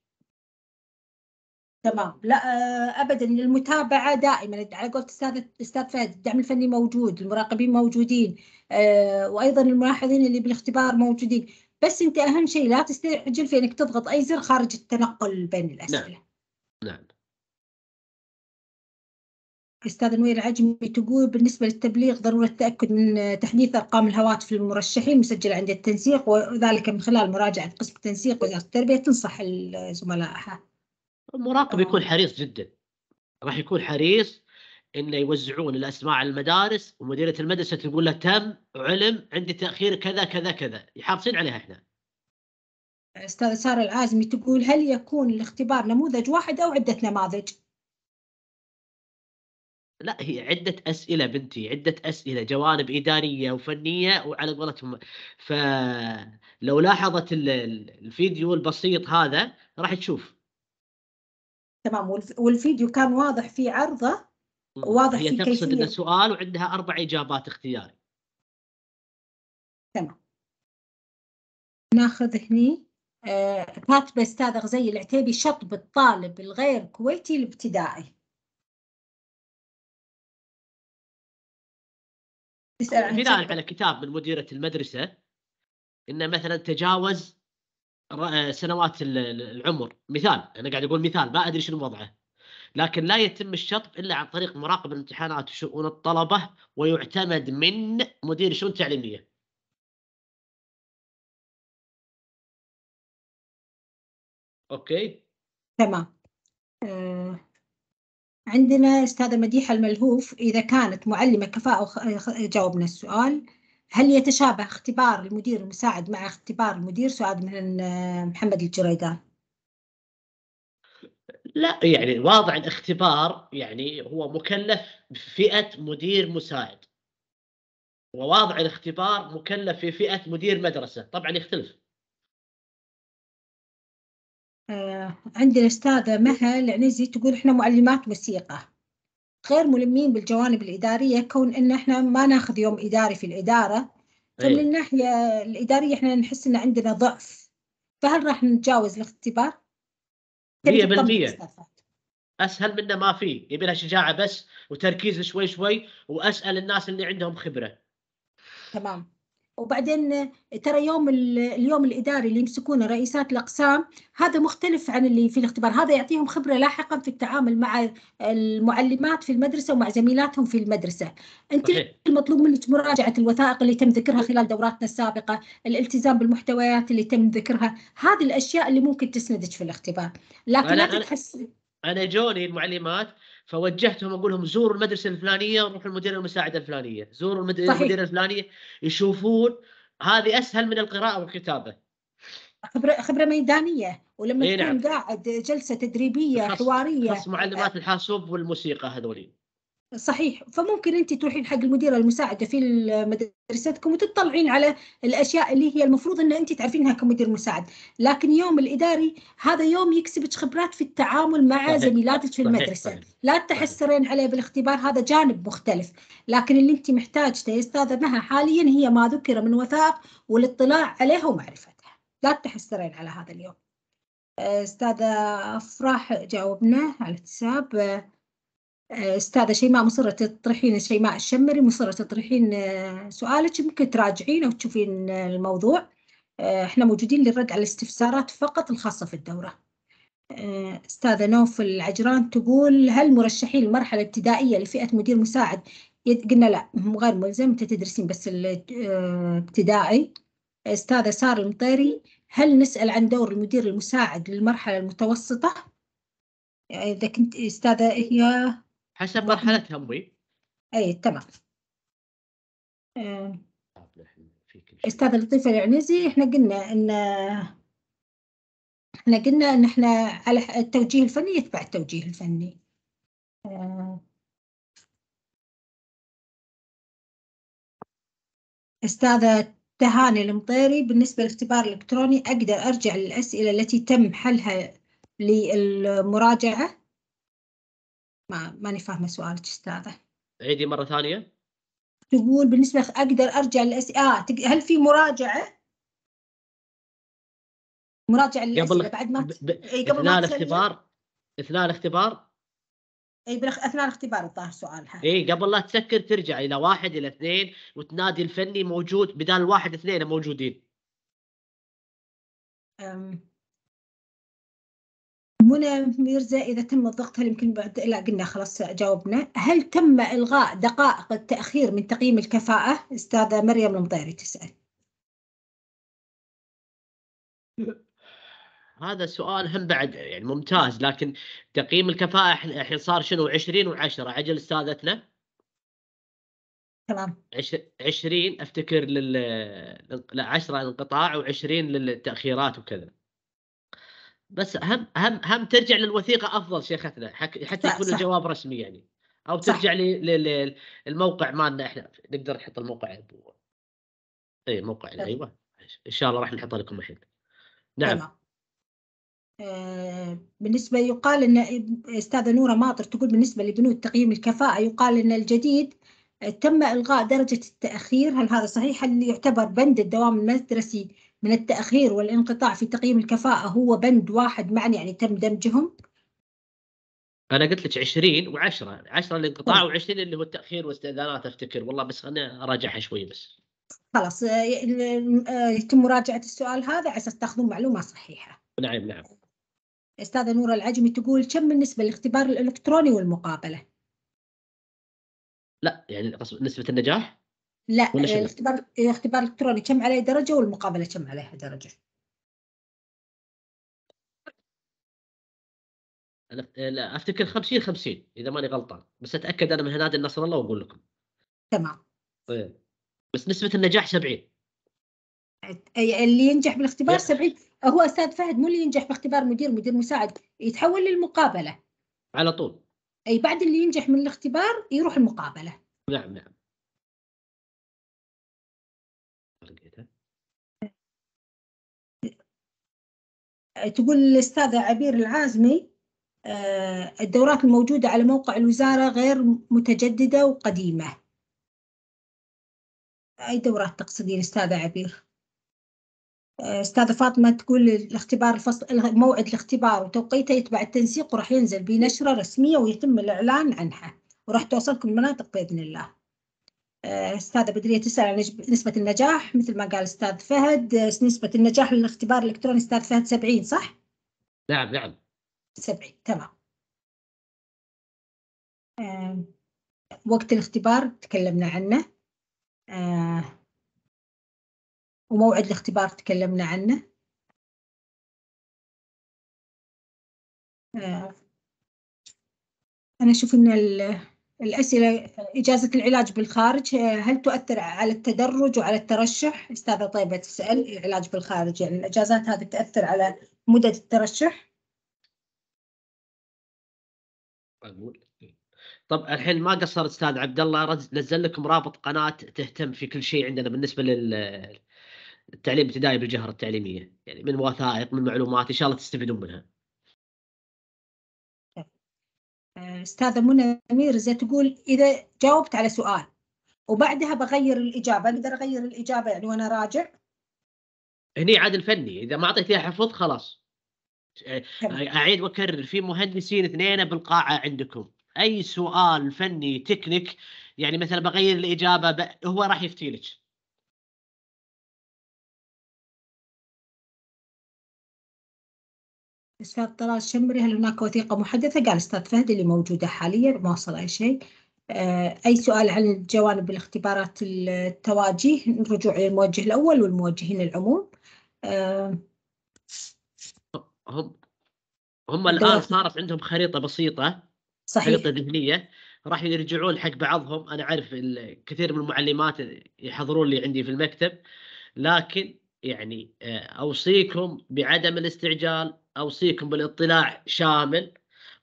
تمام لا آه، ابدا المتابعه دائما على قولة استاذ استاذ فهد الدعم الفني موجود المراقبين موجودين آه، وايضا الملاحظين اللي بالاختبار موجودين بس انت اهم شيء لا تستعجل في انك تضغط اي زر خارج التنقل بين نعم. الاسئله نعم نعم استاذ نوير العجمي تقول بالنسبه للتبليغ ضروره التاكد من تحديث ارقام الهواتف للمرشحين مسجله عند التنسيق وذلك من خلال مراجعه قسم التنسيق وزاره التربيه تنصح الزملاء المراقب يكون حريص جدا راح يكون حريص انه يوزعون الاسماء على المدارس ومديره المدرسه تقول له تم علم عندي تاخير كذا كذا كذا يحافظين عليها احنا استاذ ساره العازمي تقول هل يكون الاختبار نموذج واحد او عده نماذج؟ لا هي عدة أسئلة بنتي عدة أسئلة جوانب إدارية وفنية وعلى قولتهم فلو لاحظت الفيديو البسيط هذا راح تشوف تمام والفيديو كان واضح فيه عرضه واضح هي فيه تقصد كيفية. سؤال وعندها اربع اجابات اختياري تمام ناخذ هني كاتبه آه استاذه غزي العتيبي شطب الطالب الغير كويتي الابتدائي بناء على كتاب من مديره المدرسه انه مثلا تجاوز آه، سنوات العمر مثال انا قاعد اقول مثال ما ادري شنو وضعه لكن لا يتم الشطب الا عن طريق مراقب الامتحانات وشؤون الطلبه ويعتمد من مدير الشؤون التعليميه اوكي تمام آه. عندنا استاذه مديحه الملهوف اذا كانت معلمه كفاءه آه، جاوبنا السؤال هل يتشابه اختبار المدير المساعد مع اختبار المدير سؤال من آه، محمد الجريدان لا يعني واضح الاختبار يعني هو مكلف بفئة مدير مساعد وواضع الاختبار مكلف في فئة مدير مدرسة طبعا يختلف آه، عندنا أستاذة مها العنزي تقول إحنا معلمات موسيقى غير ملمين بالجوانب الاداريه كون ان احنا ما ناخذ يوم اداري في الاداره إيه. فمن الناحيه الاداريه احنا نحس ان عندنا ضعف فهل راح نتجاوز الاختبار؟ 100% اسهل منه ما في يبي لها شجاعه بس وتركيز شوي شوي واسال الناس اللي عندهم خبره تمام وبعدين ترى يوم اليوم الاداري اللي يمسكونه رئيسات الاقسام هذا مختلف عن اللي في الاختبار هذا يعطيهم خبره لاحقا في التعامل مع المعلمات في المدرسه ومع زميلاتهم في المدرسه انت صحيح. المطلوب منك مراجعه الوثائق اللي تم ذكرها خلال دوراتنا السابقه الالتزام بالمحتويات اللي تم ذكرها هذه الاشياء اللي ممكن تسندك في الاختبار لكن أنا لا تحس انا جوني المعلمات فوجهتهم اقول لهم زوروا المدرسه الفلانيه روحوا المدير المساعده الفلانيه زوروا المدير, الفلانيه يشوفون هذه اسهل من القراءه والكتابه خبره خبره ميدانيه ولما إيه نعم. تكون نعم. قاعد جلسه تدريبيه حواريه خاص معلمات آه. الحاسوب والموسيقى هذولين صحيح فممكن انت تروحين حق المديره المساعده في مدرستكم وتطلعين على الاشياء اللي هي المفروض ان انت تعرفينها كمدير مساعد لكن يوم الاداري هذا يوم يكسبك خبرات في التعامل مع زميلاتك في المدرسه لا تحسرين عليه بالاختبار هذا جانب مختلف لكن اللي انت محتاجته يا استاذه مها حاليا هي ما ذكر من وثائق والاطلاع عليها ومعرفتها لا تحسرين على هذا اليوم استاذه افراح جاوبنا على الحساب استاذه شيماء مصره تطرحين شيماء الشمري مصره تطرحين آه، سؤالك ممكن تراجعين وتشوفين آه، الموضوع آه، احنا موجودين للرد على الاستفسارات فقط الخاصه في الدوره استاذه نوف العجران تقول هل مرشحين المرحله الابتدائيه لفئه مدير مساعد قلنا لا غير ملزم انت تدرسين بس الابتدائي استاذه ساره المطيري هل نسال عن دور المدير المساعد للمرحله المتوسطه اذا كنت استاذه هي حسب مرحله امي اي تمام آه. استاذ لطيف العنزي احنا قلنا ان احنا قلنا ان احنا التوجيه الفني يتبع التوجيه الفني آه. استاذة تهاني المطيري بالنسبة للاختبار الإلكتروني أقدر أرجع للأسئلة التي تم حلها للمراجعة ما ماني فاهمة سؤالك أستاذة عيدي مرة ثانية تقول بالنسبة أقدر أرجع للأس آه تق... هل في مراجعة؟ مراجعة للأسئلة قبل... بعد ما ب... ب... إيه قبل أثناء الاختبار أثناء الاختبار اي بلخ... اثناء الاختبار الظاهر سؤالها اي قبل لا تسكر ترجع الى واحد الى اثنين وتنادي الفني موجود بدال واحد اثنين موجودين أم... منى ميرزا إذا تم الضغط هل يمكن بعد لا قلنا خلاص جاوبنا هل تم إلغاء دقائق التأخير من تقييم الكفاءة أستاذة مريم المطيري تسأل هذا سؤال هم بعد يعني ممتاز لكن تقييم الكفاءة الحين صار شنو 20 و10 عجل استاذتنا تمام 20 افتكر لل لا 10 انقطاع و20 للتاخيرات وكذا بس هم هم هم ترجع للوثيقه افضل شيختنا حتى يكون الجواب رسمي يعني او ترجع للموقع مالنا احنا نقدر نحط الموقع اي موقع ايوه ان شاء الله راح نحطه لكم الحين نعم آه، بالنسبة يقال أن أستاذة نورة ماطر تقول بالنسبة لبنود تقييم الكفاءة يقال أن الجديد تم إلغاء درجة التأخير هل هذا صحيح؟ هل يعتبر بند الدوام المدرسي من التأخير والانقطاع في تقييم الكفاءة هو بند واحد معنى يعني تم دمجهم؟ انا قلت لك 20 و10 10 الانقطاع طيب. و20 اللي هو التاخير واستئذانات افتكر والله بس خليني اراجعها شوي بس خلاص آه، آه، يتم مراجعه السؤال هذا على اساس تاخذون معلومه صحيحه نعم نعم استاذه نوره العجمي تقول كم بالنسبه للاختبار الالكتروني والمقابله لا يعني نسبه النجاح لا الاختبار آه، آه، الاختبار الالكتروني كم عليه درجه والمقابله كم عليها درجه انا آه، افتكر 50 50 اذا ماني غلطان بس اتاكد انا من هنادي النصر الله واقول لكم تمام طيب بس نسبه النجاح 70 اللي ينجح بالاختبار 70 هو استاذ فهد مو اللي ينجح باختبار مدير مدير مساعد يتحول للمقابله على طول اي بعد اللي ينجح من الاختبار يروح المقابله نعم نعم تقول الأستاذة عبير العازمي آه، الدورات الموجودة على موقع الوزارة غير متجددة وقديمة أي دورات تقصدين أستاذة عبير؟ آه، أستاذة فاطمة تقول الاختبار الفصل موعد الاختبار وتوقيته يتبع التنسيق وراح ينزل بنشرة رسمية ويتم الإعلان عنها وراح توصلكم المناطق بإذن الله. آه، استاذه بدريه تسال عن نسبه النجاح مثل ما قال استاذ فهد آه، نسبه النجاح للاختبار الالكتروني استاذ فهد 70 صح؟ نعم نعم 70 تمام آه، وقت الاختبار تكلمنا عنه آه، وموعد الاختبار تكلمنا عنه آه، أنا أشوف إن الأسئلة إجازة العلاج بالخارج آه، هل تؤثر على التدرج وعلى الترشح؟ أستاذة طيبة تسأل العلاج بالخارج يعني الإجازات هذه تأثر على مدة الترشح؟ طب الحين ما قصر استاذ عبد الله نزل لكم رابط قناه تهتم في كل شيء عندنا بالنسبه لل التعليم الابتدائي بالجهر التعليميه يعني من وثائق من معلومات ان شاء الله تستفيدون منها. استاذه منى امير زي تقول اذا جاوبت على سؤال وبعدها بغير الاجابه اقدر اغير الاجابه يعني وانا راجع هني عاد الفني اذا ما اعطيت اياها حفظ خلاص اعيد واكرر في مهندسين اثنين بالقاعه عندكم اي سؤال فني تكنيك يعني مثلا بغير الاجابه ب... هو راح يفتي لك استاذ طلال شمري هل هناك وثيقة محدثة؟ قال أستاذ فهد اللي موجودة حاليا ما وصل أي شيء. آه، أي سؤال عن جوانب الاختبارات التواجيه الرجوع للموجه الأول والموجهين العموم. آه، هم هم الآن صارت عندهم خريطة بسيطة صحيح خريطة ذهنية راح يرجعون حق بعضهم أنا أعرف كثير من المعلمات يحضرون لي عندي في المكتب لكن يعني آه، اوصيكم بعدم الاستعجال اوصيكم بالاطلاع شامل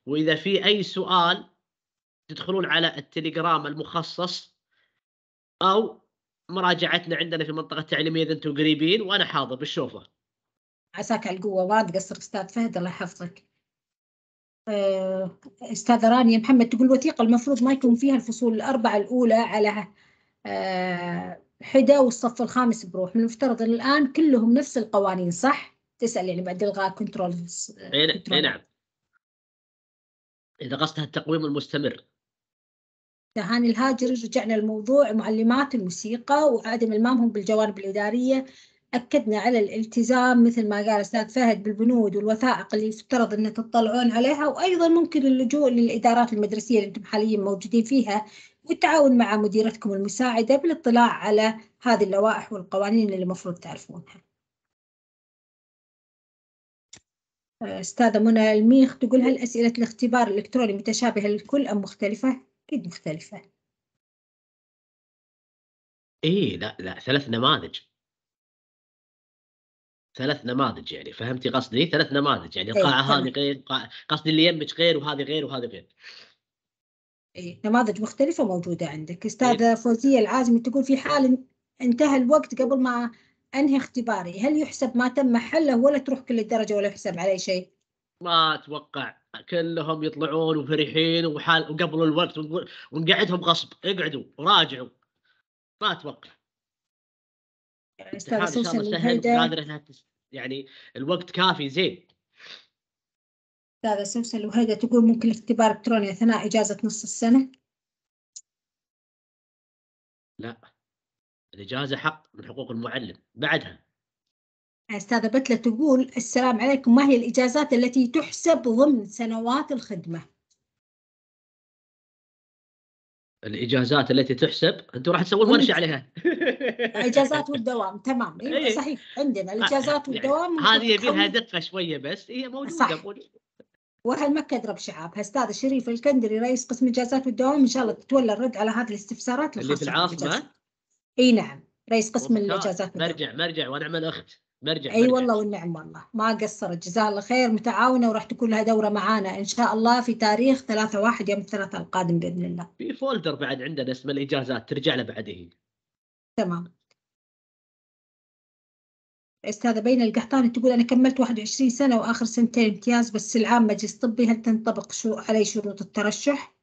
واذا في اي سؤال تدخلون على التليجرام المخصص او مراجعتنا عندنا في منطقه التعليميه اذا انتم قريبين وانا حاضر بالشوفه عساك على القوه ما تقصر استاذ فهد الله يحفظك آه، استاذ رانيا محمد تقول الوثيقه المفروض ما يكون فيها الفصول الاربعه الاولى على آه، حدا والصف الخامس بروح من المفترض الآن كلهم نفس القوانين صح؟ تسأل يعني بعد إلغاء كنترول نعم، اي نعم إذا قصدها التقويم المستمر نهاني الهاجري رجعنا لموضوع معلمات الموسيقى وعدم المامهم بالجوانب الإدارية أكدنا على الالتزام مثل ما قال أستاذ فهد بالبنود والوثائق اللي يفترض أن تطلعون عليها وأيضا ممكن اللجوء للإدارات المدرسية اللي أنتم حاليا موجودين فيها والتعاون مع مديرتكم المساعدة بالاطلاع على هذه اللوائح والقوانين اللي المفروض تعرفونها أستاذة منى الميخ تقول هل أسئلة الاختبار الإلكتروني متشابهة للكل أم مختلفة؟ أكيد مختلفة إيه لا لا ثلاث نماذج ثلاث نماذج يعني فهمتي قصدي ثلاث نماذج يعني القاعة إيه، هذه غير قصدي اللي يمك غير وهذه غير وهذه غير إيه نماذج مختلفة موجودة عندك إيه. أستاذة فوزية العازمي تقول في حال انتهى الوقت قبل ما أنهي اختباري هل يحسب ما تم حله ولا تروح كل الدرجة ولا يحسب عليه شيء ما أتوقع كلهم يطلعون وفرحين وحال وقبل الوقت ونقعدهم غصب اقعدوا وراجعوا ما أتوقع استاذ سوسن يعني الوقت كافي زين أستاذة سوسن وهيدا تقول ممكن اختبار إلكتروني أثناء إجازة نص السنة لا الإجازة حق من حقوق المعلم بعدها أستاذة بتلة تقول السلام عليكم ما هي الإجازات التي تحسب ضمن سنوات الخدمة الاجازات التي تحسب انتم راح تسوون ورشه عليها الاجازات [LAUGHS] والدوام تمام ايوه صحيح عندنا آه، الاجازات يعني والدوام هذه يبي لها دقه شويه بس هي إيه، موجوده صح. واهل مكه يضرب شعابها استاذ شريف الكندري رئيس قسم الجازات والدوام ان شاء الله تتولى الرد على هذه الاستفسارات اللي في العاصمه اي نعم رئيس قسم الاجازات مرجع مرجع ونعم الاخت مرجع اي والله والنعم والله ما قصرت جزاها الله خير متعاونه وراح تكون لها دوره معانا ان شاء الله في تاريخ 3 1 يوم الثلاثاء القادم باذن الله في فولدر بعد عندنا اسم الاجازات ترجع له بعد هي تمام استاذه بين القحطاني تقول انا كملت 21 سنه واخر سنتين امتياز بس العام مجلس طبي هل تنطبق شو علي شروط الترشح؟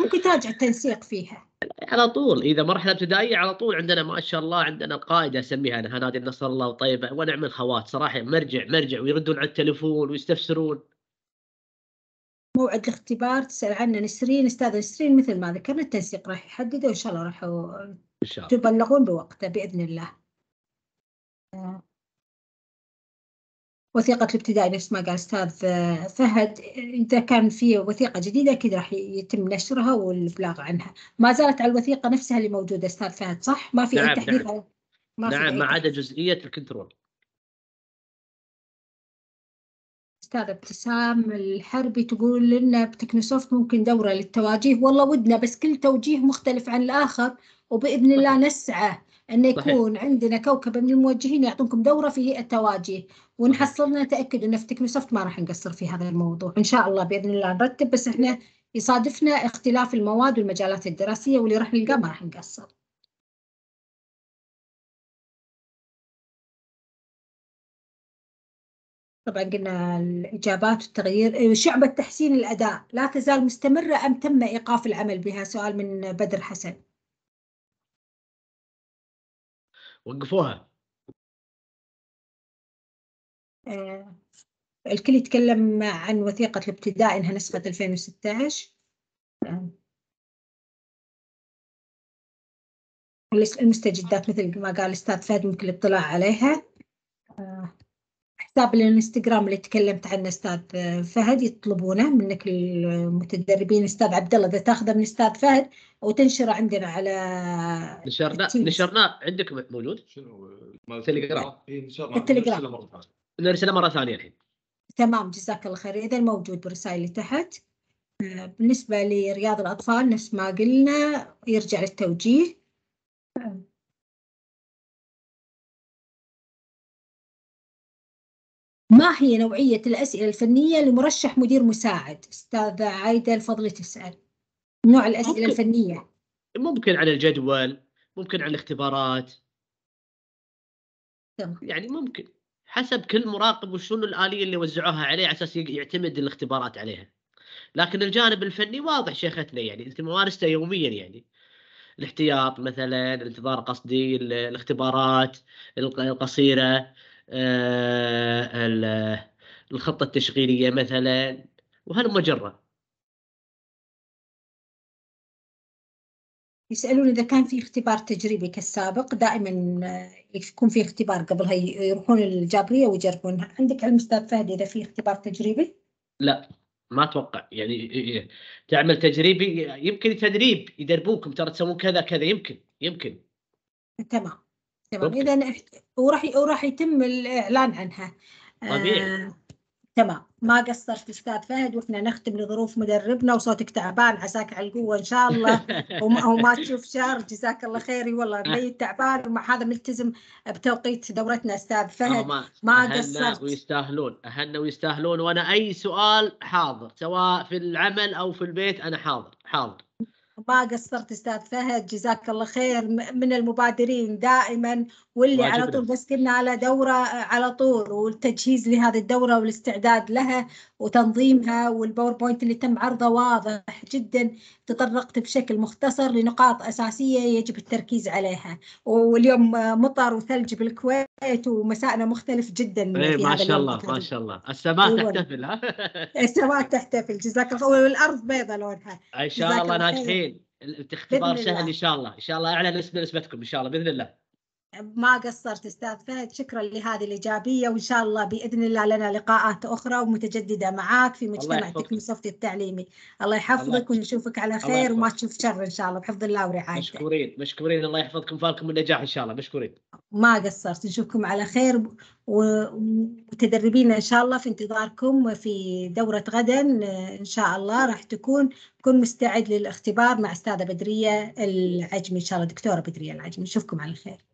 ممكن تراجع التنسيق فيها على طول اذا مرحله ابتدائيه على طول عندنا ما شاء الله عندنا القائده اسميها انا نادي النصر الله وطيبه ونعم الخوات صراحه مرجع مرجع ويردون على التليفون ويستفسرون موعد الاختبار تسال عنه نسرين استاذ نسرين مثل ما ذكرنا التنسيق راح يحدده وان شاء الله راح ان شاء الله تبلغون بوقته باذن الله وثيقة الابتدائي نفس ما قال أستاذ فهد إذا كان في وثيقة جديدة أكيد راح يتم نشرها والإبلاغ عنها ما زالت على الوثيقة نفسها اللي موجودة أستاذ فهد صح؟ ما في نعم أي تحديث نعم, ما نعم ما عدا جزئية الكنترول استاذه ابتسام الحربي تقول لنا بتكنوسوفت ممكن دوره للتواجيه والله ودنا بس كل توجيه مختلف عن الاخر وباذن الله نسعى أن يكون صحيح. عندنا كوكب من الموجهين يعطونكم دورة في التواجه ونحصلنا تأكد أن في تكنوسوفت ما راح نقصر في هذا الموضوع إن شاء الله بإذن الله نرتب بس إحنا يصادفنا اختلاف المواد والمجالات الدراسية واللي راح نلقاه ما راح نقصر طبعا قلنا الإجابات والتغيير إيه، شعبة تحسين الأداء لا تزال مستمرة أم تم إيقاف العمل بها سؤال من بدر حسن وقفوها آه، الكل يتكلم عن وثيقة الابتداء إنها نسخة 2016 آه، المستجدات مثل ما قال الأستاذ فهد ممكن الاطلاع عليها آه، حساب الانستغرام اللي تكلمت عنه استاذ فهد يطلبونه منك المتدربين استاذ عبد الله اذا تاخذه من استاذ فهد وتنشره عندنا على نشرناه نشرناه عندكم موجود؟ آه، إيه، التليجرام التليجرام نرسله مره ثانيه الحين تمام جزاك الله خير اذا موجود بالرسائل اللي تحت آه، بالنسبه لرياض الاطفال نفس ما قلنا يرجع للتوجيه ما هي نوعية الأسئلة الفنية لمرشح مدير مساعد؟ أستاذة عايدة الفضل تسأل نوع الأسئلة ممكن. الفنية ممكن عن الجدول ممكن عن الاختبارات تمام. يعني ممكن حسب كل مراقب وشنو الآلية اللي وزعوها عليه على أساس يعتمد الاختبارات عليها لكن الجانب الفني واضح شيختنا يعني أنت ممارسته يوميا يعني الاحتياط مثلا الانتظار قصدي الاختبارات القصيرة آه، الخطة التشغيلية مثلا وهالمجرة يسألون إذا كان في اختبار تجريبي كالسابق دائما آه، يكون في اختبار قبلها يروحون الجابرية ويجربونها عندك علم أستاذ فهد إذا في اختبار تجريبي؟ لا ما أتوقع يعني آه، تعمل تجريبي يمكن تدريب يدربوكم ترى تسوون كذا كذا يمكن يمكن تمام تمام اذا وراح وراح يتم الاعلان عنها طبيعي آه، تمام ما قصرت استاذ فهد واحنا نختم لظروف مدربنا وصوتك تعبان عساك على القوه ان شاء الله [LAUGHS] وما, وما تشوف شهر جزاك الله خير والله نعم. ميت تعبان ومع هذا ملتزم بتوقيت دورتنا استاذ فهد ما, قصرت اهلنا ويستاهلون اهلنا ويستاهلون وانا اي سؤال حاضر سواء في العمل او في البيت انا حاضر حاضر ما قصرت استاذ فهد جزاك الله خير من المبادرين دائما واللي على طول بس كنا على دوره آه، على طول والتجهيز لهذه الدوره والاستعداد لها وتنظيمها والباوربوينت اللي تم عرضه واضح جدا تطرقت بشكل مختصر لنقاط اساسيه يجب التركيز عليها واليوم آه، مطر وثلج بالكويت ومسائنا مختلف جدا إيه، ما شاء الله ما شاء الله السماء تحتفل ها [LAUGHS] السماء تحتفل جزاك الله والارض بيضاء لونها ان شاء الله ناجحين الاختبار سهل ان شاء الله ان شاء الله اعلن اسم نسبتكم ان شاء الله باذن الله ما قصرت استاذ فهد شكرا لهذه الايجابيه وان شاء الله باذن الله لنا لقاءات اخرى ومتجدده معك في مجتمع تكنوسوفت التعليمي الله يحفظك ونشوفك على خير وما تشوف شر ان شاء الله بحفظ الله ورعايته مشكورين مشكورين الله يحفظكم فالكم النجاح ان شاء الله مشكورين ما قصرت نشوفكم على خير ومتدربين ان شاء الله في انتظاركم في دوره غدا ان شاء الله راح تكون كن مستعد للاختبار مع استاذه بدريه العجمي ان شاء الله دكتوره بدريه العجمي نشوفكم على خير